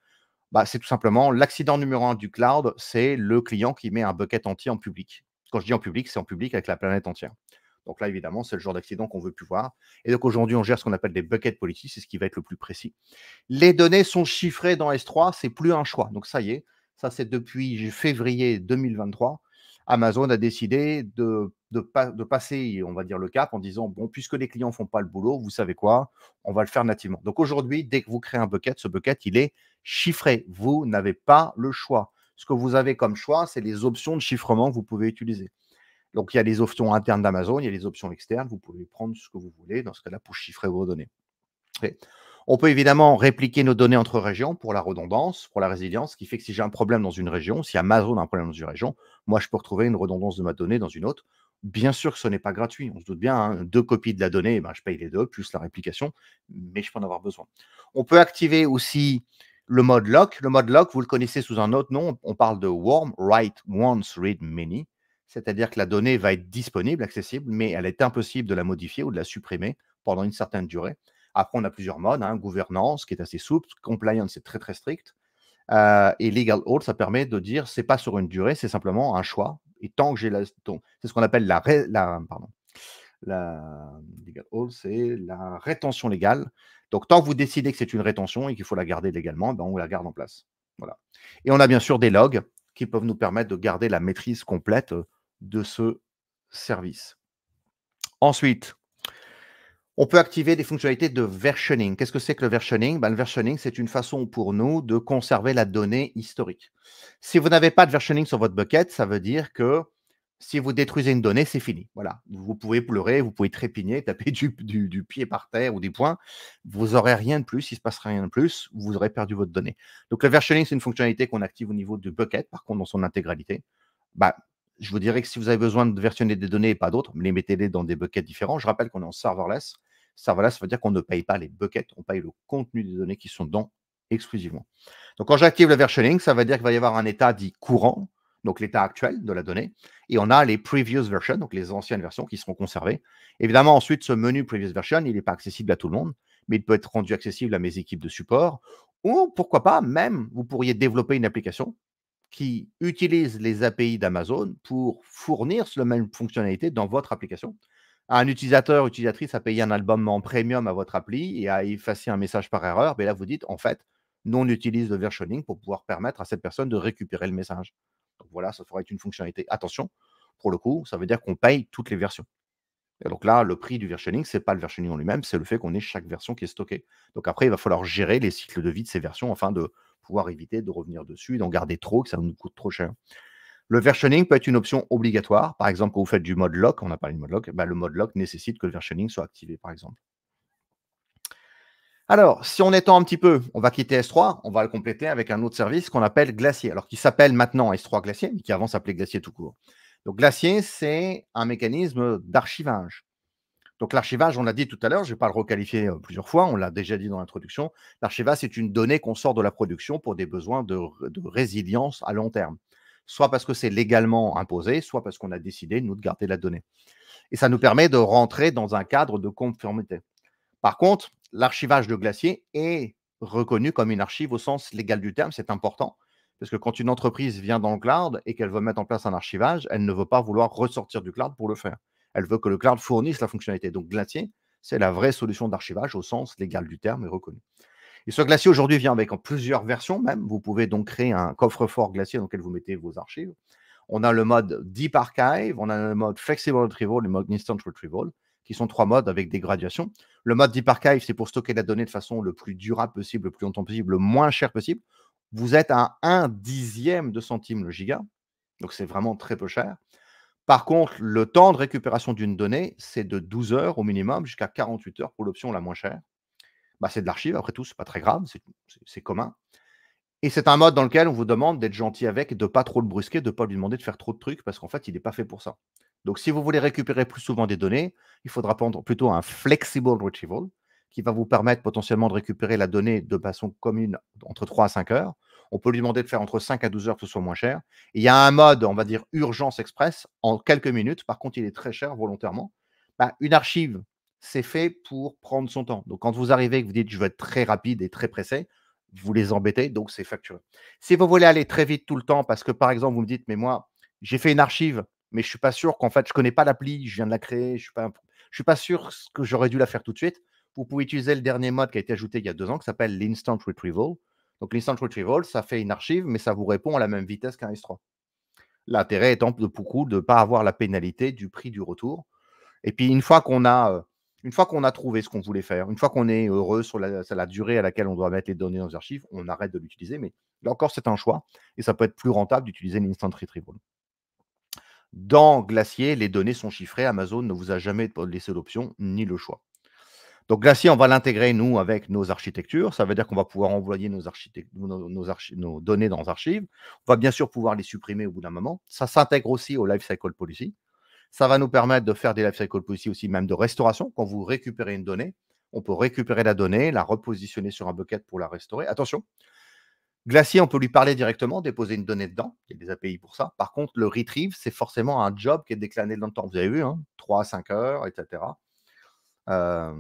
Bah, c'est tout simplement l'accident numéro un du cloud, c'est le client qui met un bucket entier en public. Quand je dis en public, c'est en public avec la planète entière. Donc là, évidemment, c'est le genre d'accident qu'on veut plus voir. Et donc aujourd'hui, on gère ce qu'on appelle des buckets politiques, c'est ce qui va être le plus précis. Les données sont chiffrées dans S3, c'est plus un choix. Donc ça y est, ça c'est depuis février 2023. Amazon a décidé de, de, passer, on va dire, le cap en disant, bon, puisque les clients ne font pas le boulot, vous savez quoi, on va le faire nativement. Donc aujourd'hui, dès que vous créez un bucket, ce bucket, il est chiffré. Vous n'avez pas le choix. Ce que vous avez comme choix, c'est les options de chiffrement que vous pouvez utiliser. Donc il y a les options internes d'Amazon, il y a les options externes, vous pouvez prendre ce que vous voulez dans ce cas-là pour chiffrer vos données. on peut évidemment répliquer nos données entre régions pour la redondance, pour la résilience, ce qui fait que si j'ai un problème dans une région, si Amazon a un problème dans une région, moi, je peux retrouver une redondance de ma donnée dans une autre. Bien sûr que ce n'est pas gratuit, on se doute bien, hein, deux copies de la donnée, ben, je paye les deux, plus la réplication, mais je peux en avoir besoin. On peut activer aussi le mode lock. Le mode lock, vous le connaissez sous un autre nom, on parle de warm, write once, read many, c'est-à-dire que la donnée va être disponible, accessible, mais elle est impossible de la modifier ou de la supprimer pendant une certaine durée. Après, on a plusieurs modes, hein, gouvernance qui est assez souple, compliance c'est très très strict, euh, et legal hold, ça permet de dire c'est pas sur une durée, c'est simplement un choix. Et tant que j'ai la, c'est ce qu'on appelle la, pardon, la legal hold, c'est la rétention légale. Donc tant que vous décidez que c'est une rétention et qu'il faut la garder légalement, ben, on la garde en place. Voilà. Et on a bien sûr des logs qui peuvent nous permettre de garder la maîtrise complète de ce service. Ensuite, on peut activer des fonctionnalités de versioning. Qu'est-ce que c'est que le versioning ben, Le versioning, c'est une façon pour nous de conserver la donnée historique. Si vous n'avez pas de versioning sur votre bucket, ça veut dire que si vous détruisez une donnée, c'est fini. Voilà. Vous pouvez pleurer, vous pouvez trépigner, taper du, pied par terre ou des points, Vous n'aurez rien de plus, il ne se passera rien de plus, vous aurez perdu votre donnée. Donc le versioning, c'est une fonctionnalité qu'on active au niveau du bucket, par contre, dans son intégralité. Ben, je vous dirais que si vous avez besoin de versionner des données et pas d'autres, les mettez-les dans des buckets différents. Je rappelle qu'on est en serverless. Ça, veut dire qu'on ne paye pas les buckets, on paye le contenu des données qui sont dedans exclusivement. Donc, quand j'active le versioning, ça veut dire qu'il va y avoir un état dit courant, donc l'état actuel de la donnée, et on a les previous versions, donc les anciennes versions qui seront conservées. Évidemment, ensuite, ce menu previous version, il n'est pas accessible à tout le monde, mais il peut être rendu accessible à mes équipes de support, ou pourquoi pas, même, vous pourriez développer une application qui utilise les API d'Amazon pour fournir la même fonctionnalité dans votre application un utilisateur, utilisatrice a payé un album en premium à votre appli et a effacé un message par erreur, mais ben là vous dites en fait, non on utilise le versioning pour pouvoir permettre à cette personne de récupérer le message. Donc voilà, ça ferait une fonctionnalité. Attention, pour le coup, ça veut dire qu'on paye toutes les versions. Et donc là, le prix du versioning, ce n'est pas le versioning en lui-même, c'est le fait qu'on ait chaque version qui est stockée. Donc après, il va falloir gérer les cycles de vie de ces versions afin de pouvoir éviter de revenir dessus, et d'en garder trop, que ça nous coûte trop cher. Le versioning peut être une option obligatoire. Par exemple, quand vous faites du mode lock, on a parlé du mode lock, ben, le mode lock nécessite que le versioning soit activé, par exemple. Alors, si on étend un petit peu, on va quitter S3, on va le compléter avec un autre service qu'on appelle Glacier, alors qui s'appelle maintenant S3 Glacier, mais qui avant s'appelait Glacier tout court. Donc, Glacier, c'est un mécanisme d'archivage. Donc l'archivage, on l'a dit tout à l'heure, je ne vais pas le requalifier euh, plusieurs fois, on l'a déjà dit dans l'introduction, l'archivage, c'est une donnée qu'on sort de la production pour des besoins de, résilience à long terme soit parce que c'est légalement imposé, soit parce qu'on a décidé, nous, de garder la donnée. Et ça nous mmh. permet de rentrer dans un cadre de conformité. Par contre, l'archivage de glacier est reconnu comme une archive au sens légal du terme, c'est important, parce que quand une entreprise vient dans le cloud et qu'elle veut mettre en place un archivage, elle ne veut pas vouloir ressortir du cloud pour le faire. Elle veut que le cloud fournisse la fonctionnalité. Donc glacier, c'est la vraie solution d'archivage au sens légal du terme et reconnue. Et ce glacier aujourd'hui vient avec en plusieurs versions même. Vous pouvez donc créer un coffre-fort glacier dans lequel vous mettez vos archives. On a le mode Deep Archive, on a le mode Flexible Retrieval, le mode Instant Retrieval, qui sont trois modes avec des graduations. Le mode Deep Archive, c'est pour stocker la donnée de façon le plus durable possible, le plus longtemps possible, le moins cher possible. Vous êtes à un dixième de centime le giga, donc c'est vraiment très peu cher. Par contre, le temps de récupération d'une donnée, c'est de 12 heures au minimum jusqu'à 48 heures pour l'option la moins chère. Bah, c'est de l'archive, après tout, c'est pas très grave, c'est commun. Et c'est un mode dans lequel on vous demande d'être gentil avec, de pas trop le brusquer, de pas lui demander de faire trop de trucs, parce qu'en fait, il n'est pas fait pour ça. Donc, si vous voulez récupérer plus souvent des données, il faudra prendre plutôt un flexible retrieval, qui va vous permettre potentiellement de récupérer la donnée de façon commune entre 3 à 5 heures. On peut lui demander de faire entre 5 à 12 heures, que ce soit moins cher. il y a un mode, on va dire, urgence express, en quelques minutes. Par contre, il est très cher volontairement. Bah, une archive c'est fait pour prendre son temps. Donc, quand vous arrivez et que vous dites je veux être très rapide et très pressé, vous les embêtez, donc c'est facturé. Si vous voulez aller très vite tout le temps, parce que par exemple, vous me dites, mais moi, j'ai fait une archive, mais je ne suis pas sûr qu'en fait, je ne connais pas l'appli, je viens de la créer, je ne suis, suis, pas sûr que j'aurais dû la faire tout de suite. Vous pouvez utiliser le dernier mode qui a été ajouté il y a deux ans, qui s'appelle l'Instant Retrieval. Donc, l'Instant Retrieval, ça fait une archive, mais ça vous répond à la même vitesse qu'un S3. L'intérêt étant de beaucoup de ne pas avoir la pénalité du prix du retour. Et puis, une fois qu'on a euh, une fois qu'on a trouvé ce qu'on voulait faire, une fois qu'on est heureux sur la, durée à laquelle on doit mettre les données dans les archives, on arrête de l'utiliser. Mais là encore, c'est un choix et ça peut être plus rentable d'utiliser l'instant retrieval. Dans Glacier, les données sont chiffrées. Amazon ne vous a jamais laissé l'option ni le choix. Donc Glacier, on va l'intégrer, nous, avec nos architectures. Ça veut dire qu'on va pouvoir envoyer nos, nos données dans les archives. On va bien sûr pouvoir les supprimer au bout d'un moment. Ça s'intègre aussi au Lifecycle Policy. Ça va nous permettre de faire des life cycle aussi, même de restauration. Quand vous récupérez une donnée, on peut récupérer la donnée, la repositionner sur un bucket pour la restaurer. Attention, Glacier, on peut lui parler directement, déposer une donnée dedans. Il y a des API pour ça. Par contre, le retrieve, c'est forcément un job qui est décliné dans le temps. Vous avez vu, 3 à 5 heures, etc. Euh,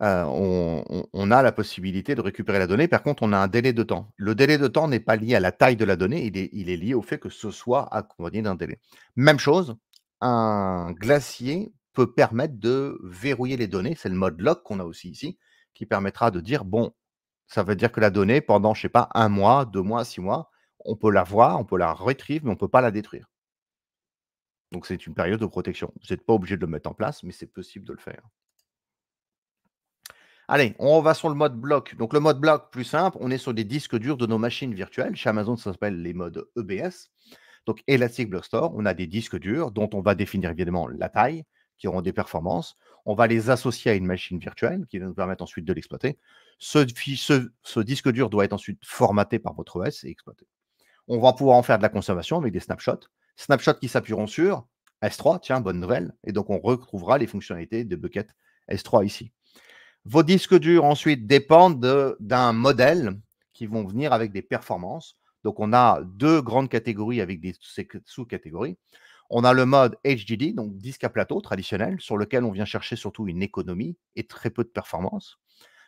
on, a la possibilité de récupérer la donnée. Par contre, on a un délai de temps. Le délai de temps n'est pas lié à la taille de la donnée, il est, lié au fait que ce soit accompagné d'un délai. Même chose, un glacier peut permettre de verrouiller les données. C'est le mode lock qu'on a aussi ici, qui permettra de dire, bon, ça veut dire que la donnée, pendant, je sais pas, un mois, deux mois, six mois, on peut la voir, on peut la retrieve, mais on ne peut pas la détruire. Donc c'est une période de protection. Vous n'êtes pas obligé de le mettre en place, mais c'est possible de le faire. Allez, on va sur le mode bloc. Donc le mode bloc plus simple, on est sur des disques durs de nos machines virtuelles. Chez Amazon, ça s'appelle les modes EBS. Donc Elastic Block Store, on a des disques durs dont on va définir évidemment la taille, qui auront des performances. On va les associer à une machine virtuelle qui va nous permettre ensuite de l'exploiter. Ce, disque dur doit être ensuite formaté par votre OS et exploité. On va pouvoir en faire de la consommation avec des snapshots. Snapshots qui s'appuieront sur S3, tiens, bonne nouvelle. Et donc on retrouvera les fonctionnalités de bucket S3 ici. Vos disques durs ensuite dépendent d'un modèle qui vont venir avec des performances. Donc on a deux grandes catégories avec des sous-catégories. On a le mode HDD, donc disque à plateau traditionnel, sur lequel on vient chercher surtout une économie et très peu de performance.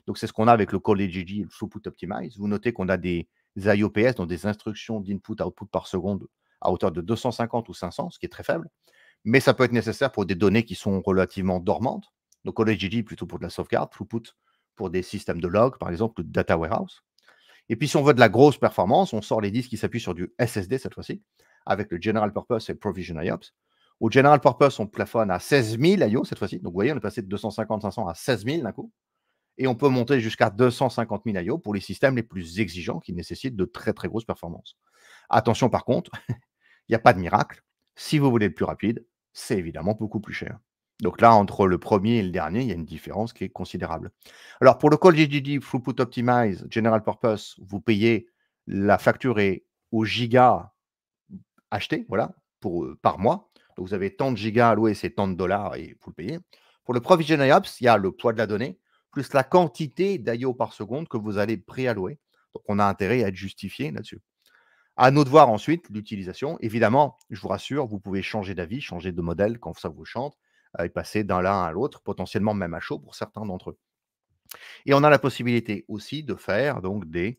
Donc c'est ce qu'on a avec le call HDD, le throughput optimize. Vous notez qu'on a des IOPS, donc des instructions d'input-output par seconde à hauteur de 250 ou 500, ce qui est très faible. Mais ça peut être nécessaire pour des données qui sont relativement dormantes. Donc on plutôt pour de la sauvegarde, throughput pour des systèmes de log, par exemple, de data warehouse. Et puis si on veut de la grosse performance, on sort les disques qui s'appuient sur du SSD cette fois-ci, avec le General Purpose et Provision IOPS. Au General Purpose, on plafonne à 16 000 IO cette fois-ci. Donc vous voyez, on est passé de 250-500 à 16 000 d'un coup. Et on peut monter jusqu'à 250 000 IO pour les systèmes les plus exigeants qui nécessitent de très très grosses performances. Attention par contre, il n'y a pas de miracle. Si vous voulez le plus rapide, c'est évidemment beaucoup plus cher. Donc là, entre le premier et le dernier, il y a une différence qui est considérable. Alors pour le call GDD Throughput Optimize General Purpose, vous payez la facture est au giga acheté, voilà, pour, euh, par mois. Donc vous avez tant de gigas alloués, c'est tant de dollars et vous le payez. Pour le Provision IOPS, il y a le poids de la donnée plus la quantité d'IO par seconde que vous allez préallouer. Donc on a intérêt à être justifié là-dessus. À nous de voir ensuite l'utilisation. Évidemment, je vous rassure, vous pouvez changer d'avis, changer de modèle quand ça vous chante passer d'un l'un à l'autre, potentiellement même à chaud pour certains d'entre eux. Et on a la possibilité aussi de faire donc des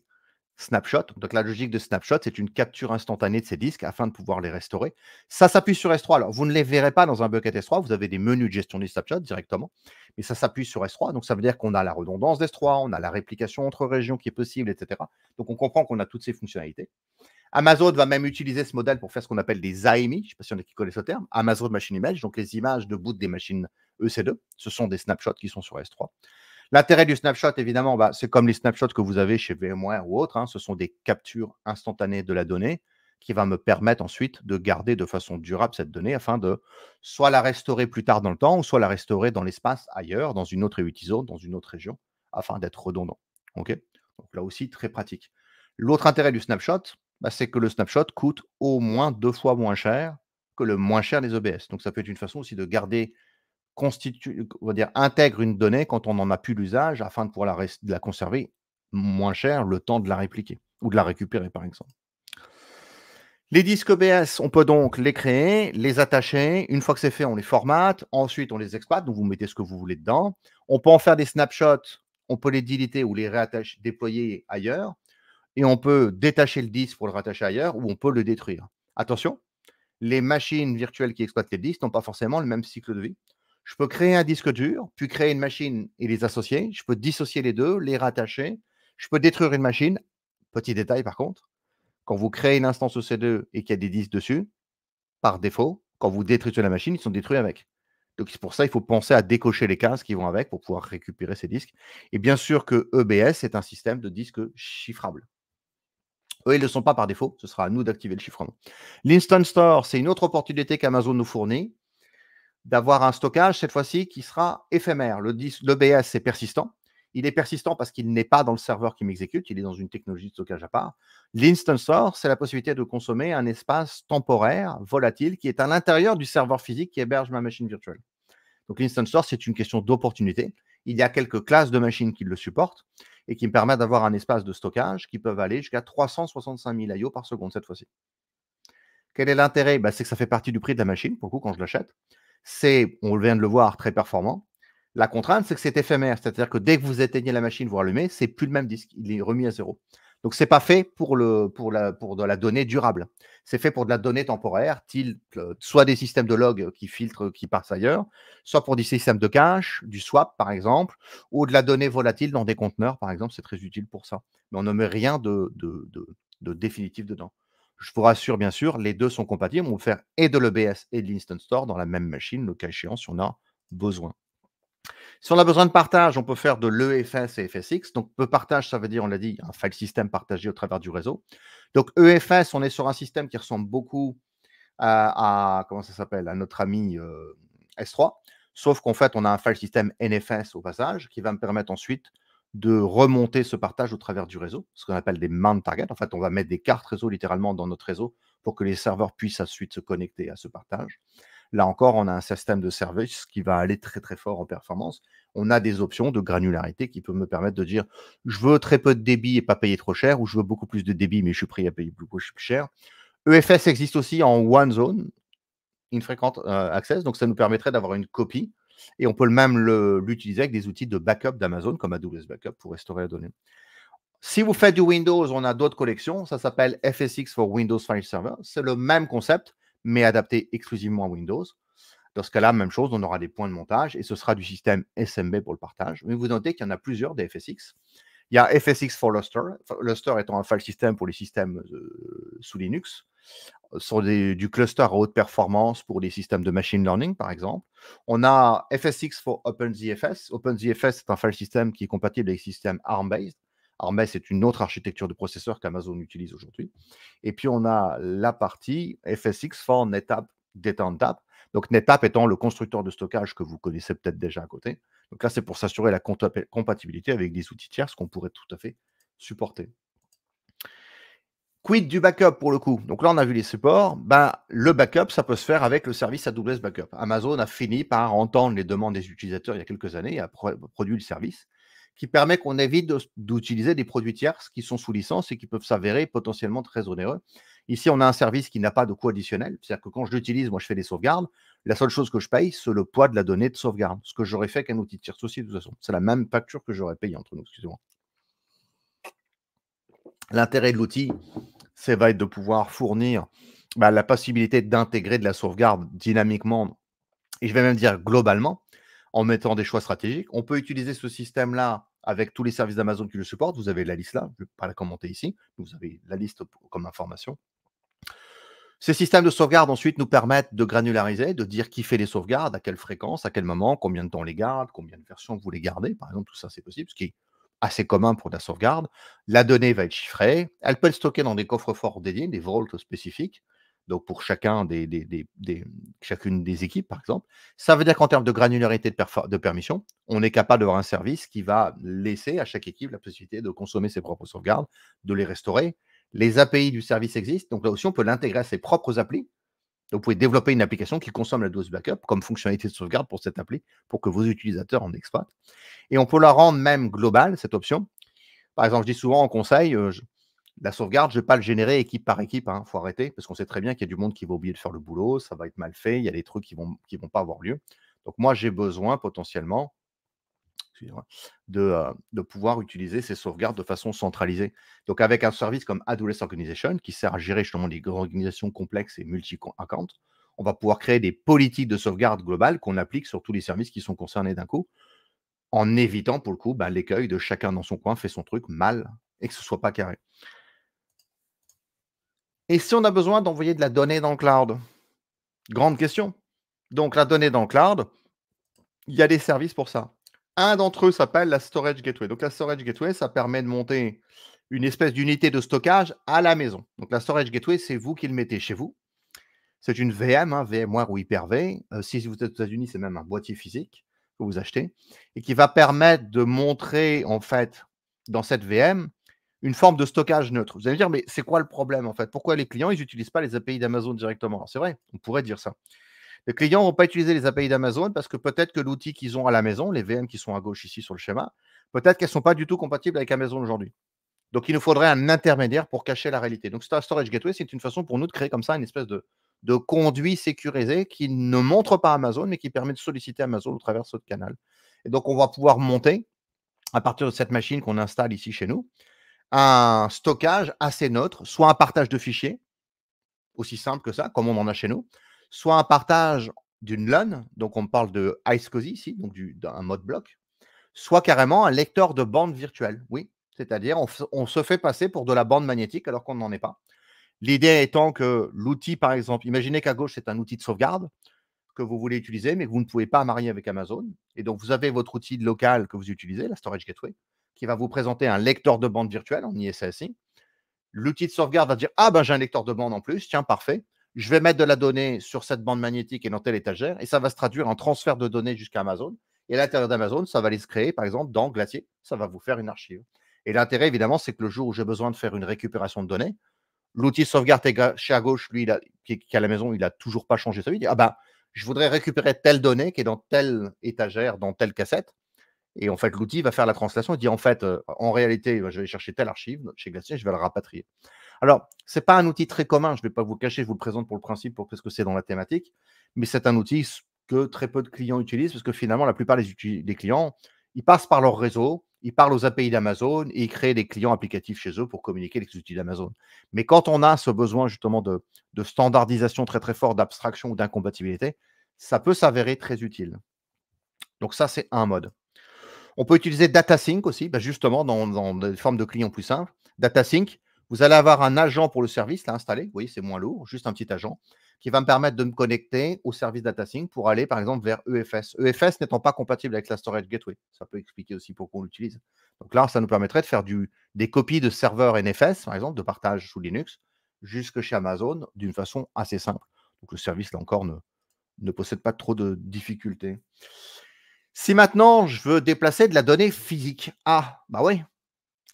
snapshots. Donc la logique de snapshot, c'est une capture instantanée de ces disques afin de pouvoir les restaurer. Ça s'appuie sur S3. Alors vous ne les verrez pas dans un bucket S3, vous avez des menus de gestion des snapshots directement, mais ça s'appuie sur S3. Donc ça veut dire qu'on a la redondance d'S3, on a la réplication entre régions qui est possible, etc. Donc on comprend qu'on a toutes ces fonctionnalités. Amazon va même utiliser ce modèle pour faire ce qu'on appelle des AMI. Je ne sais pas si on a qui connaît ce terme. Amazon Machine Image, donc les images de boot des machines EC2. Ce sont des snapshots qui sont sur S3. L'intérêt du snapshot, évidemment, bah, c'est comme les snapshots que vous avez chez VMware ou autre. Hein, ce sont des captures instantanées de la donnée qui va me permettre ensuite de garder de façon durable cette donnée afin de soit la restaurer plus tard dans le temps, ou soit la restaurer dans l'espace ailleurs, dans une autre région, dans une autre région, afin d'être redondant. OK Donc là aussi, très pratique. L'autre intérêt du snapshot, bah, c'est que le snapshot coûte au moins deux fois moins cher que le moins cher des OBS. E donc ça peut être une façon aussi de garder, constituer, on va dire, intègre une donnée quand on n'en a plus l'usage afin de pouvoir la, la conserver moins cher le temps de la répliquer ou de la récupérer par exemple. Les disques OBS, e on peut donc les créer, les attacher. Une fois que c'est fait, on les formate. Ensuite, on les exploite. Donc, vous mettez ce que vous voulez dedans. On peut en faire des snapshots. On peut les deleter ou les réattacher, déployer ailleurs et on peut détacher le disque pour le rattacher ailleurs ou on peut le détruire. Attention, les machines virtuelles qui exploitent les disques n'ont pas forcément le même cycle de vie. Je peux créer un disque dur, puis créer une machine et les associer. Je peux dissocier les deux, les rattacher. Je peux détruire une machine. Petit détail par contre, quand vous créez une instance EC2 et qu'il y a des disques dessus, par défaut, quand vous détruisez la machine, ils sont détruits avec. Donc c'est pour ça qu'il faut penser à décocher les cases qui vont avec pour pouvoir récupérer ces disques. Et bien sûr que EBS est un système de disques chiffrables. Eux, ils ne le sont pas par défaut. Ce sera à nous d'activer le chiffrement. L'Instant Store, c'est une autre opportunité qu'Amazon nous fournit d'avoir un stockage, cette fois-ci, qui sera éphémère. Le, est c'est persistant. Il est persistant parce qu'il n'est pas dans le serveur qui m'exécute, il est dans une technologie de stockage à part. L'instant store, c'est la possibilité de consommer un espace temporaire, volatile, qui est à l'intérieur du serveur physique qui héberge ma machine virtuelle. Donc l'instant store, c'est une question d'opportunité il y a quelques classes de machines qui le supportent et qui me permettent d'avoir un espace de stockage qui peut aller jusqu'à 365 000 IO par seconde cette fois-ci. Quel est l'intérêt bah, C'est que ça fait partie du prix de la machine, pour le coup, quand je l'achète. C'est, on vient de le voir, très performant. La contrainte, c'est que c'est éphémère, c'est-à-dire que dès que vous éteignez la machine, vous rallumez, c'est plus le même disque, il est remis à zéro. Donc, c'est pas fait pour, le, pour, la, pour de la donnée durable. C'est fait pour de la donnée temporaire, euh, soit des systèmes de log qui filtrent, qui passent ailleurs, soit pour des systèmes de cache, du swap par exemple, ou de la donnée volatile dans des conteneurs par exemple. C'est très utile pour ça. Mais on ne met rien de, définitif dedans. Je vous rassure, bien sûr, les deux sont compatibles. On peut faire et de l'EBS et de l'Instant Store dans la même machine, le cas échéant, si on a besoin. Si on a besoin de partage, on peut faire de l'EFS et FSX. Donc, peu partage, ça veut dire, on l'a dit, un file system partagé au travers du réseau. Donc, EFS, on est sur un système qui ressemble beaucoup à, comment ça s'appelle, à notre ami euh, S3. Sauf qu'en fait, on a un file system NFS au passage qui va me permettre ensuite de remonter ce partage au travers du réseau, ce qu'on appelle des mount target. En fait, on va mettre des cartes réseau littéralement dans notre réseau pour que les serveurs puissent ensuite se connecter à ce partage. Là encore, on a un système de service qui va aller très très fort en performance. On a des options de granularité qui peuvent me permettre de dire je veux très peu de débit et pas payer trop cher, ou je veux beaucoup plus de débit mais je suis pris à payer beaucoup plus cher. EFS existe aussi en One Zone, Infrequent euh, Access, donc ça nous permettrait d'avoir une copie et on peut même l'utiliser avec des outils de backup d'Amazon comme AWS Backup pour restaurer la donnée. Si vous faites du Windows, on a d'autres collections. Ça s'appelle FSX for Windows File Server. C'est le même concept mais adapté exclusivement à Windows. Dans ce cas-là, même chose, on aura des points de montage et ce sera du système SMB pour le partage. Mais vous notez qu'il y en a plusieurs des FSX. Il y a FSX for Luster, Luster étant un file system pour les systèmes euh, sous Linux, euh, sur des, du cluster à haute performance pour des systèmes de machine learning, par exemple. On a FSX for OpenZFS. OpenZFS est un file system qui est compatible avec les systèmes ARM-based mais c'est une autre architecture de processeur qu'Amazon utilise aujourd'hui. Et puis, on a la partie FSX for NetApp, Tap. Donc, NetApp étant le constructeur de stockage que vous connaissez peut-être déjà à côté. Donc là, c'est pour s'assurer la compatibilité avec des outils tiers, ce qu'on pourrait tout à fait supporter. Quid du backup pour le coup Donc là, on a vu les supports. Ben, le backup, ça peut se faire avec le service AWS Backup. Amazon a fini par entendre les demandes des utilisateurs il y a quelques années et a produit le service qui permet qu'on évite d'utiliser des produits tierces qui sont sous licence et qui peuvent s'avérer potentiellement très onéreux. Ici, on a un service qui n'a pas de coût additionnel, c'est-à-dire que quand je l'utilise, moi je fais des sauvegardes, la seule chose que je paye, c'est le poids de la donnée de sauvegarde, ce que j'aurais fait qu'un outil tiers. tierce aussi, de toute façon. C'est la même facture que j'aurais payée entre nous, excusez-moi. L'intérêt de l'outil, c'est va être de pouvoir fournir bah, la possibilité d'intégrer de la sauvegarde dynamiquement, et je vais même dire globalement, en mettant des choix stratégiques. On peut utiliser ce système-là avec tous les services d'Amazon qui le supportent. Vous avez la liste là, je ne vais pas la commenter ici, vous avez la liste comme information. Ces systèmes de sauvegarde ensuite nous permettent de granulariser, de dire qui fait les sauvegardes, à quelle fréquence, à quel moment, combien de temps on les garde, combien de versions vous les gardez, par exemple, tout ça c'est possible, ce qui est assez commun pour la sauvegarde. La donnée va être chiffrée, elle peut être stockée dans des coffres forts dédiés, des vaults spécifiques donc pour chacun des, chacune des équipes, par exemple. Ça veut dire qu'en termes de granularité de, permission, on est capable d'avoir un service qui va laisser à chaque équipe la possibilité de consommer ses propres sauvegardes, de les restaurer. Les API du service existent, donc là aussi, on peut l'intégrer à ses propres applis. Donc, vous pouvez développer une application qui consomme la dose backup comme fonctionnalité de sauvegarde pour cette appli, pour que vos utilisateurs en exploitent. Et on peut la rendre même globale, cette option. Par exemple, je dis souvent en conseil, euh, la sauvegarde, je ne vais pas le générer équipe par équipe, il hein, faut arrêter, parce qu'on sait très bien qu'il y a du monde qui va oublier de faire le boulot, ça va être mal fait, il y a des trucs qui ne vont, qui vont pas avoir lieu. Donc moi, j'ai besoin potentiellement euh, de, pouvoir utiliser ces sauvegardes de façon centralisée. Donc avec un service comme Adolescent Organization, qui sert à gérer justement des organisations complexes et multi-accounts, on va pouvoir créer des politiques de sauvegarde globales qu'on applique sur tous les services qui sont concernés d'un coup, en évitant pour le coup bah, l'écueil de chacun dans son coin fait son truc mal et que ce ne soit pas carré. Et si on a besoin d'envoyer de la donnée dans le cloud Grande question. Donc la donnée dans le cloud, il y a des services pour ça. Un d'entre eux s'appelle la Storage Gateway. Donc la Storage Gateway, ça permet de monter une espèce d'unité de stockage à la maison. Donc la Storage Gateway, c'est vous qui le mettez chez vous. C'est une VM, hein, VMware ou Hyper-V. Euh, si vous êtes aux États-Unis, c'est même un boîtier physique que vous achetez et qui va permettre de montrer en fait dans cette VM une forme de stockage neutre. Vous allez me dire, mais c'est quoi le problème en fait Pourquoi les clients, ils n'utilisent pas les API d'Amazon directement C'est vrai, on pourrait dire ça. Les clients vont pas utiliser les API d'Amazon parce que peut-être que l'outil qu'ils ont à la maison, les VM qui sont à gauche ici sur le schéma, peut-être qu'elles ne sont pas du tout compatibles avec Amazon aujourd'hui. Donc il nous faudrait un intermédiaire pour cacher la réalité. Donc c'est un Storage Gateway, c'est une façon pour nous de créer comme ça une espèce de, de conduit sécurisé qui ne montre pas Amazon, mais qui permet de solliciter Amazon au travers de ce canal. Et donc on va pouvoir monter à partir de cette machine qu'on installe ici chez nous, un stockage assez neutre, soit un partage de fichiers, aussi simple que ça, comme on en a chez nous, soit un partage d'une LUN, donc on parle de iSCSI ici, donc d'un mode bloc, soit carrément un lecteur de bande virtuelle. Oui, c'est-à-dire on, on, se fait passer pour de la bande magnétique alors qu'on n'en est pas. L'idée étant que l'outil, par exemple, imaginez qu'à gauche, c'est un outil de sauvegarde que vous voulez utiliser, mais que vous ne pouvez pas marier avec Amazon. Et donc, vous avez votre outil local que vous utilisez, la Storage Gateway, qui va vous présenter un lecteur de bande virtuel en ISSI. L'outil de sauvegarde va dire Ah, ben j'ai un lecteur de bande en plus, tiens, parfait. Je vais mettre de la donnée sur cette bande magnétique et dans telle étagère, et ça va se traduire en transfert de données jusqu'à Amazon. Et à l'intérieur d'Amazon, ça va se créer, par exemple, dans Glacier. Ça va vous faire une archive. Et l'intérêt, évidemment, c'est que le jour où j'ai besoin de faire une récupération de données, l'outil sauvegarde chez à gauche, lui, qui, est à la maison, il n'a toujours pas changé sa vie. Il dit, ah ben, je voudrais récupérer telle donnée qui est dans telle étagère, dans telle cassette. Et en fait, l'outil va faire la translation et dit en fait, en réalité, bah, je vais chercher telle archive chez Glacier, je vais le rapatrier. Alors, ce n'est pas un outil très commun, je ne vais pas vous cacher, je vous le présente pour le principe, pour ce que c'est dans la thématique, mais c'est un outil que très peu de clients utilisent parce que finalement, la plupart des, clients, ils passent par leur réseau, ils parlent aux API d'Amazon et ils créent des clients applicatifs chez eux pour communiquer avec les outils d'Amazon. Mais quand on a ce besoin justement de, de standardisation très très fort, d'abstraction ou d'incompatibilité, ça peut s'avérer très utile. Donc ça, c'est un mode. On peut utiliser DataSync aussi, bah, justement, dans, des formes de clients plus simples. DataSync, vous allez avoir un agent pour le service là, installé. Vous voyez, c'est moins lourd, juste un petit agent qui va me permettre de me connecter au service DataSync pour aller, par exemple, vers EFS. EFS n'étant pas compatible avec la Storage Gateway. Ça peut expliquer aussi pourquoi on l'utilise. Donc là, ça nous permettrait de faire des copies de serveurs NFS, par exemple, de partage sous Linux, jusque chez Amazon, d'une façon assez simple. Donc le service, là encore, ne, ne possède pas trop de difficultés. Si maintenant je veux déplacer de la donnée physique, ah, bah oui,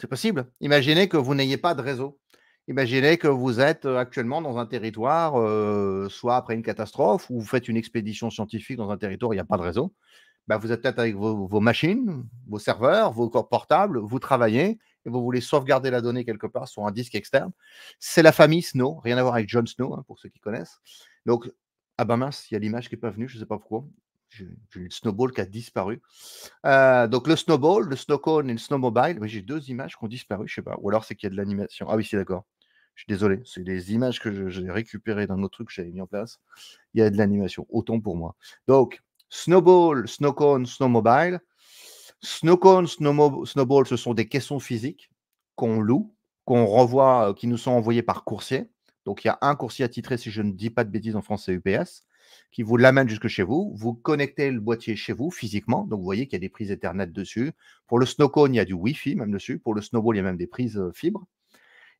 c'est possible. Imaginez que vous n'ayez pas de réseau. Imaginez que vous êtes euh, actuellement dans un territoire, euh, soit après une catastrophe, ou vous faites une expédition scientifique dans un territoire, où il n'y a pas de réseau. Bah vous êtes peut-être avec vos, machines, vos serveurs, vos corps portables, vous travaillez et vous voulez sauvegarder la donnée quelque part sur un disque externe. C'est la famille Snow, rien à voir avec John Snow, hein, pour ceux qui connaissent. Donc, ah ben mince, il y a l'image qui n'est pas venue, je ne sais pas pourquoi j'ai une snowball qui a disparu. Euh, donc le snowball, le snowcone et le snowmobile, j'ai deux images qui ont disparu, je sais pas. Ou alors c'est qu'il y a de l'animation. Ah oui, c'est d'accord. Je suis désolé, c'est des images que j'ai récupérées d'un autre truc que j'avais mis en place. Il y a de l'animation, autant pour moi. Donc, snowball, snowcone, snowmobile. Snowcone, snowmobile. snowball, ce sont des caissons physiques qu'on loue, qu'on revoit, euh, qui nous sont envoyés par coursier. Donc, il y a un coursier attitré, si je ne dis pas de bêtises, en français, UPS qui vous l'amène jusque chez vous. Vous connectez le boîtier chez vous physiquement. Donc, vous voyez qu'il y a des prises Ethernet dessus. Pour le snowcone, il y a du Wi-Fi même dessus. Pour le snowball, il y a même des prises euh, fibres.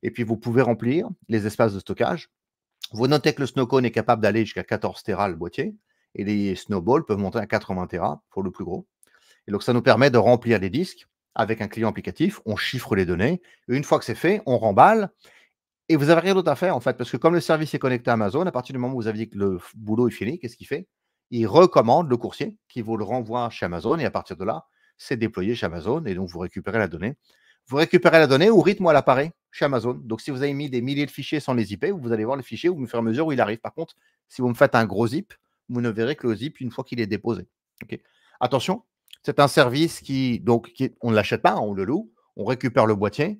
Et puis, vous pouvez remplir les espaces de stockage. Vous notez que le snowcone est capable d'aller jusqu'à 14 Tera le boîtier. Et les snowballs peuvent monter à 80 Tera pour le plus gros. Et donc, ça nous permet de remplir les disques avec un client applicatif. On chiffre les données. Et une fois que c'est fait, on remballe. Et vous n'avez rien d'autre à faire, en fait, parce que comme le service est connecté à Amazon, à partir du moment où vous avez dit que le boulot est fini, qu'est-ce qu'il fait Il recommande le coursier qui vous le renvoie chez Amazon, et à partir de là, c'est déployé chez Amazon, et donc vous récupérez la donnée. Vous récupérez la donnée au rythme où elle apparaît chez Amazon. Donc si vous avez mis des milliers de fichiers sans les IP, vous allez voir le fichier au fur et mesure où il arrive. Par contre, si vous me faites un gros zip, vous ne verrez que le zip une fois qu'il est déposé. Attention, c'est un service qui, donc, on ne l'achète pas, on le loue, on récupère le boîtier,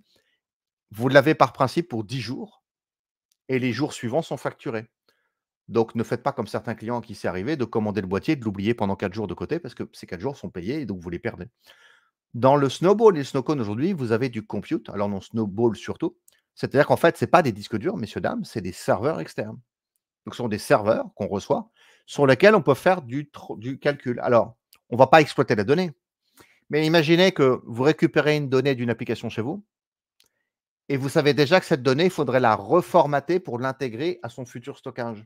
vous l'avez par principe pour 10 jours et les jours suivants sont facturés. Donc ne faites pas comme certains clients qui s'est arrivé de commander le boîtier, de l'oublier pendant 4 jours de côté parce que ces 4 jours sont payés et donc vous les perdez. Dans le snowball et le snowcone aujourd'hui, vous avez du compute, alors non snowball surtout. C'est-à-dire qu'en fait, ce n'est pas des disques durs, messieurs, dames, c'est des serveurs externes. Donc ce sont des serveurs qu'on reçoit sur lesquels on peut faire du, du calcul. Alors, on ne va pas exploiter la donnée. Mais imaginez que vous récupérez une donnée d'une application chez vous, et vous savez déjà que cette donnée, il faudrait la reformater pour l'intégrer à son futur stockage.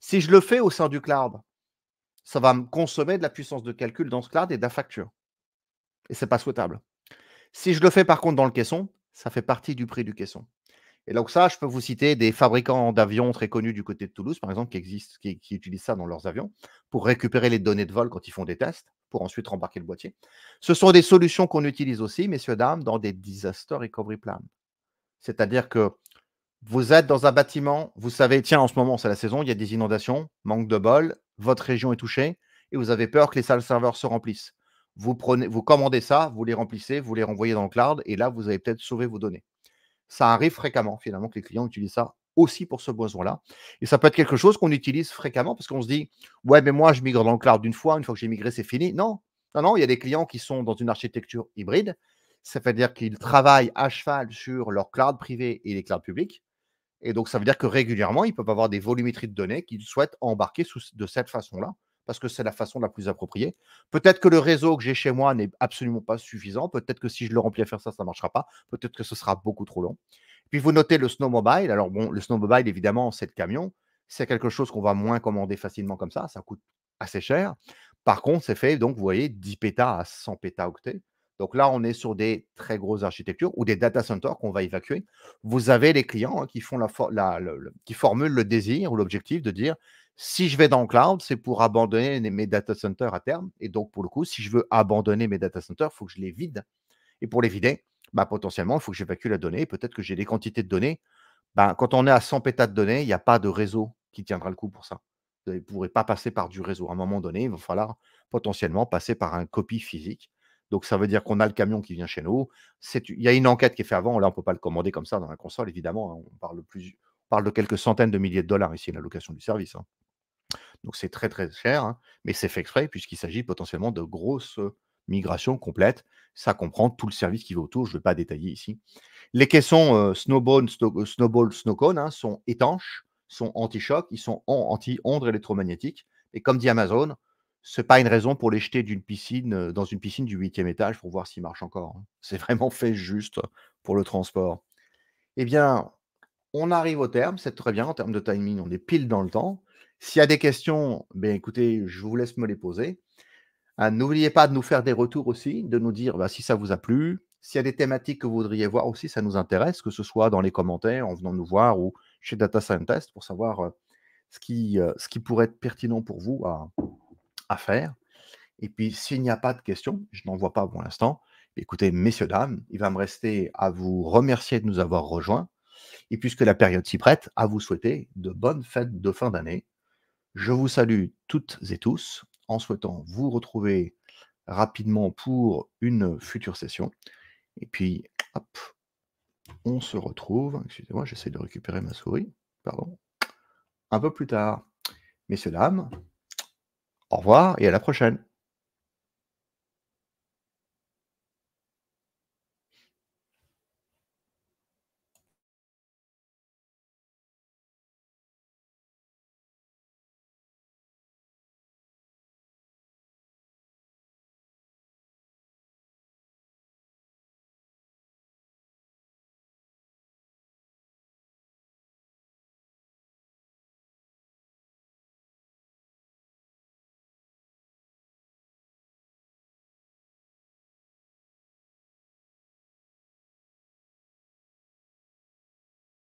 Si je le fais au sein du cloud, ça va me consommer de la puissance de calcul dans ce cloud et de la facture. Et ce n'est pas souhaitable. Si je le fais par contre dans le caisson, ça fait partie du prix du caisson. Et donc ça, je peux vous citer des fabricants d'avions très connus du côté de Toulouse, par exemple, qui, existent, qui, utilisent ça dans leurs avions pour récupérer les données de vol quand ils font des tests, pour ensuite rembarquer le boîtier. Ce sont des solutions qu'on utilise aussi, messieurs, dames, dans des disaster recovery plans. C'est-à-dire que vous êtes dans un bâtiment, vous savez, tiens, en ce moment, c'est la saison, il y a des inondations, manque de bol, votre région est touchée et vous avez peur que les salles serveurs se remplissent. Vous, prenez, vous commandez ça, vous les remplissez, vous les renvoyez dans le cloud et là, vous avez peut-être sauvé vos données. Ça arrive fréquemment, finalement, que les clients utilisent ça aussi pour ce besoin-là. Et ça peut être quelque chose qu'on utilise fréquemment parce qu'on se dit, ouais, mais moi, je migre dans le cloud une fois, une fois que j'ai migré, c'est fini. Non, non, non, il y a des clients qui sont dans une architecture hybride ça veut dire qu'ils travaillent à cheval sur leur cloud privé et les clouds publics. Et donc, ça veut dire que régulièrement, ils peuvent avoir des volumétries de données qu'ils souhaitent embarquer de cette façon-là, parce que c'est la façon la plus appropriée. Peut-être que le réseau que j'ai chez moi n'est absolument pas suffisant. Peut-être que si je le remplis à faire ça, ça ne marchera pas. Peut-être que ce sera beaucoup trop long. Puis, vous notez le snowmobile. Alors, bon, le snowmobile, évidemment, c'est le camion. C'est quelque chose qu'on va moins commander facilement comme ça. Ça coûte assez cher. Par contre, c'est fait, donc, vous voyez, 10 pétas à 100 octets. Donc là, on est sur des très grosses architectures ou des data centers qu'on va évacuer. Vous avez les clients hein, qui, font la, qui formulent le désir ou l'objectif de dire si je vais dans le cloud, c'est pour abandonner mes data centers à terme. Et donc, pour le coup, si je veux abandonner mes data centers, il faut que je les vide. Et pour les vider, bah, potentiellement, il faut que j'évacue la donnée. Peut-être que j'ai des quantités de données. Bah, quand on est à 100 pétas de données, il n'y a pas de réseau qui tiendra le coup pour ça. Vous ne pourrez pas passer par du réseau. À un moment donné, il va falloir potentiellement passer par un copie physique. Donc ça veut dire qu'on a le camion qui vient chez nous. Il y a une enquête qui est faite avant. Là, on ne peut pas le commander comme ça dans la console, évidemment. Hein. On, parle de quelques centaines de milliers de dollars ici, la location du service. Hein. Donc c'est très très cher, hein, mais c'est fait exprès puisqu'il s'agit potentiellement de grosses euh, migrations complètes. Ça comprend tout le service qui va autour. Je ne vais pas détailler ici. Les caissons euh, Snowball, euh, Snowball, Snowcone sont étanches, sont anti-choc, ils sont anti-ondes électromagnétiques. Et comme dit Amazon, n'est pas une raison pour les jeter d'une piscine dans une piscine du huitième étage pour voir s'ils marchent encore. Hein. C'est vraiment fait juste pour le transport. Eh bien, on arrive au terme, c'est très bien en termes de timing, on est pile dans le temps. S'il y a des questions, ben écoutez, je vous laisse me les poser. Ah, n'oubliez pas de nous faire des retours aussi, de nous dire bah, si ça vous a plu, s'il y a des thématiques que vous voudriez voir aussi, ça nous intéresse, que ce soit dans les commentaires, en venant nous voir ou chez Data Scientist pour savoir ce qui, ce qui pourrait être pertinent pour vous à, à faire. Et puis, s'il n'y a pas de questions, je n'en vois pas pour l'instant. Écoutez, messieurs, dames, il va me rester à vous remercier de nous avoir rejoints. Et puisque la période s'y prête, à vous souhaiter de bonnes fêtes de fin d'année. Je vous salue toutes et tous en souhaitant vous retrouver rapidement pour une future session. Et puis, hop, on se retrouve. Excusez-moi, j'essaie de récupérer ma souris. Pardon. Un peu plus tard. Messieurs, dames, au revoir et à la prochaine.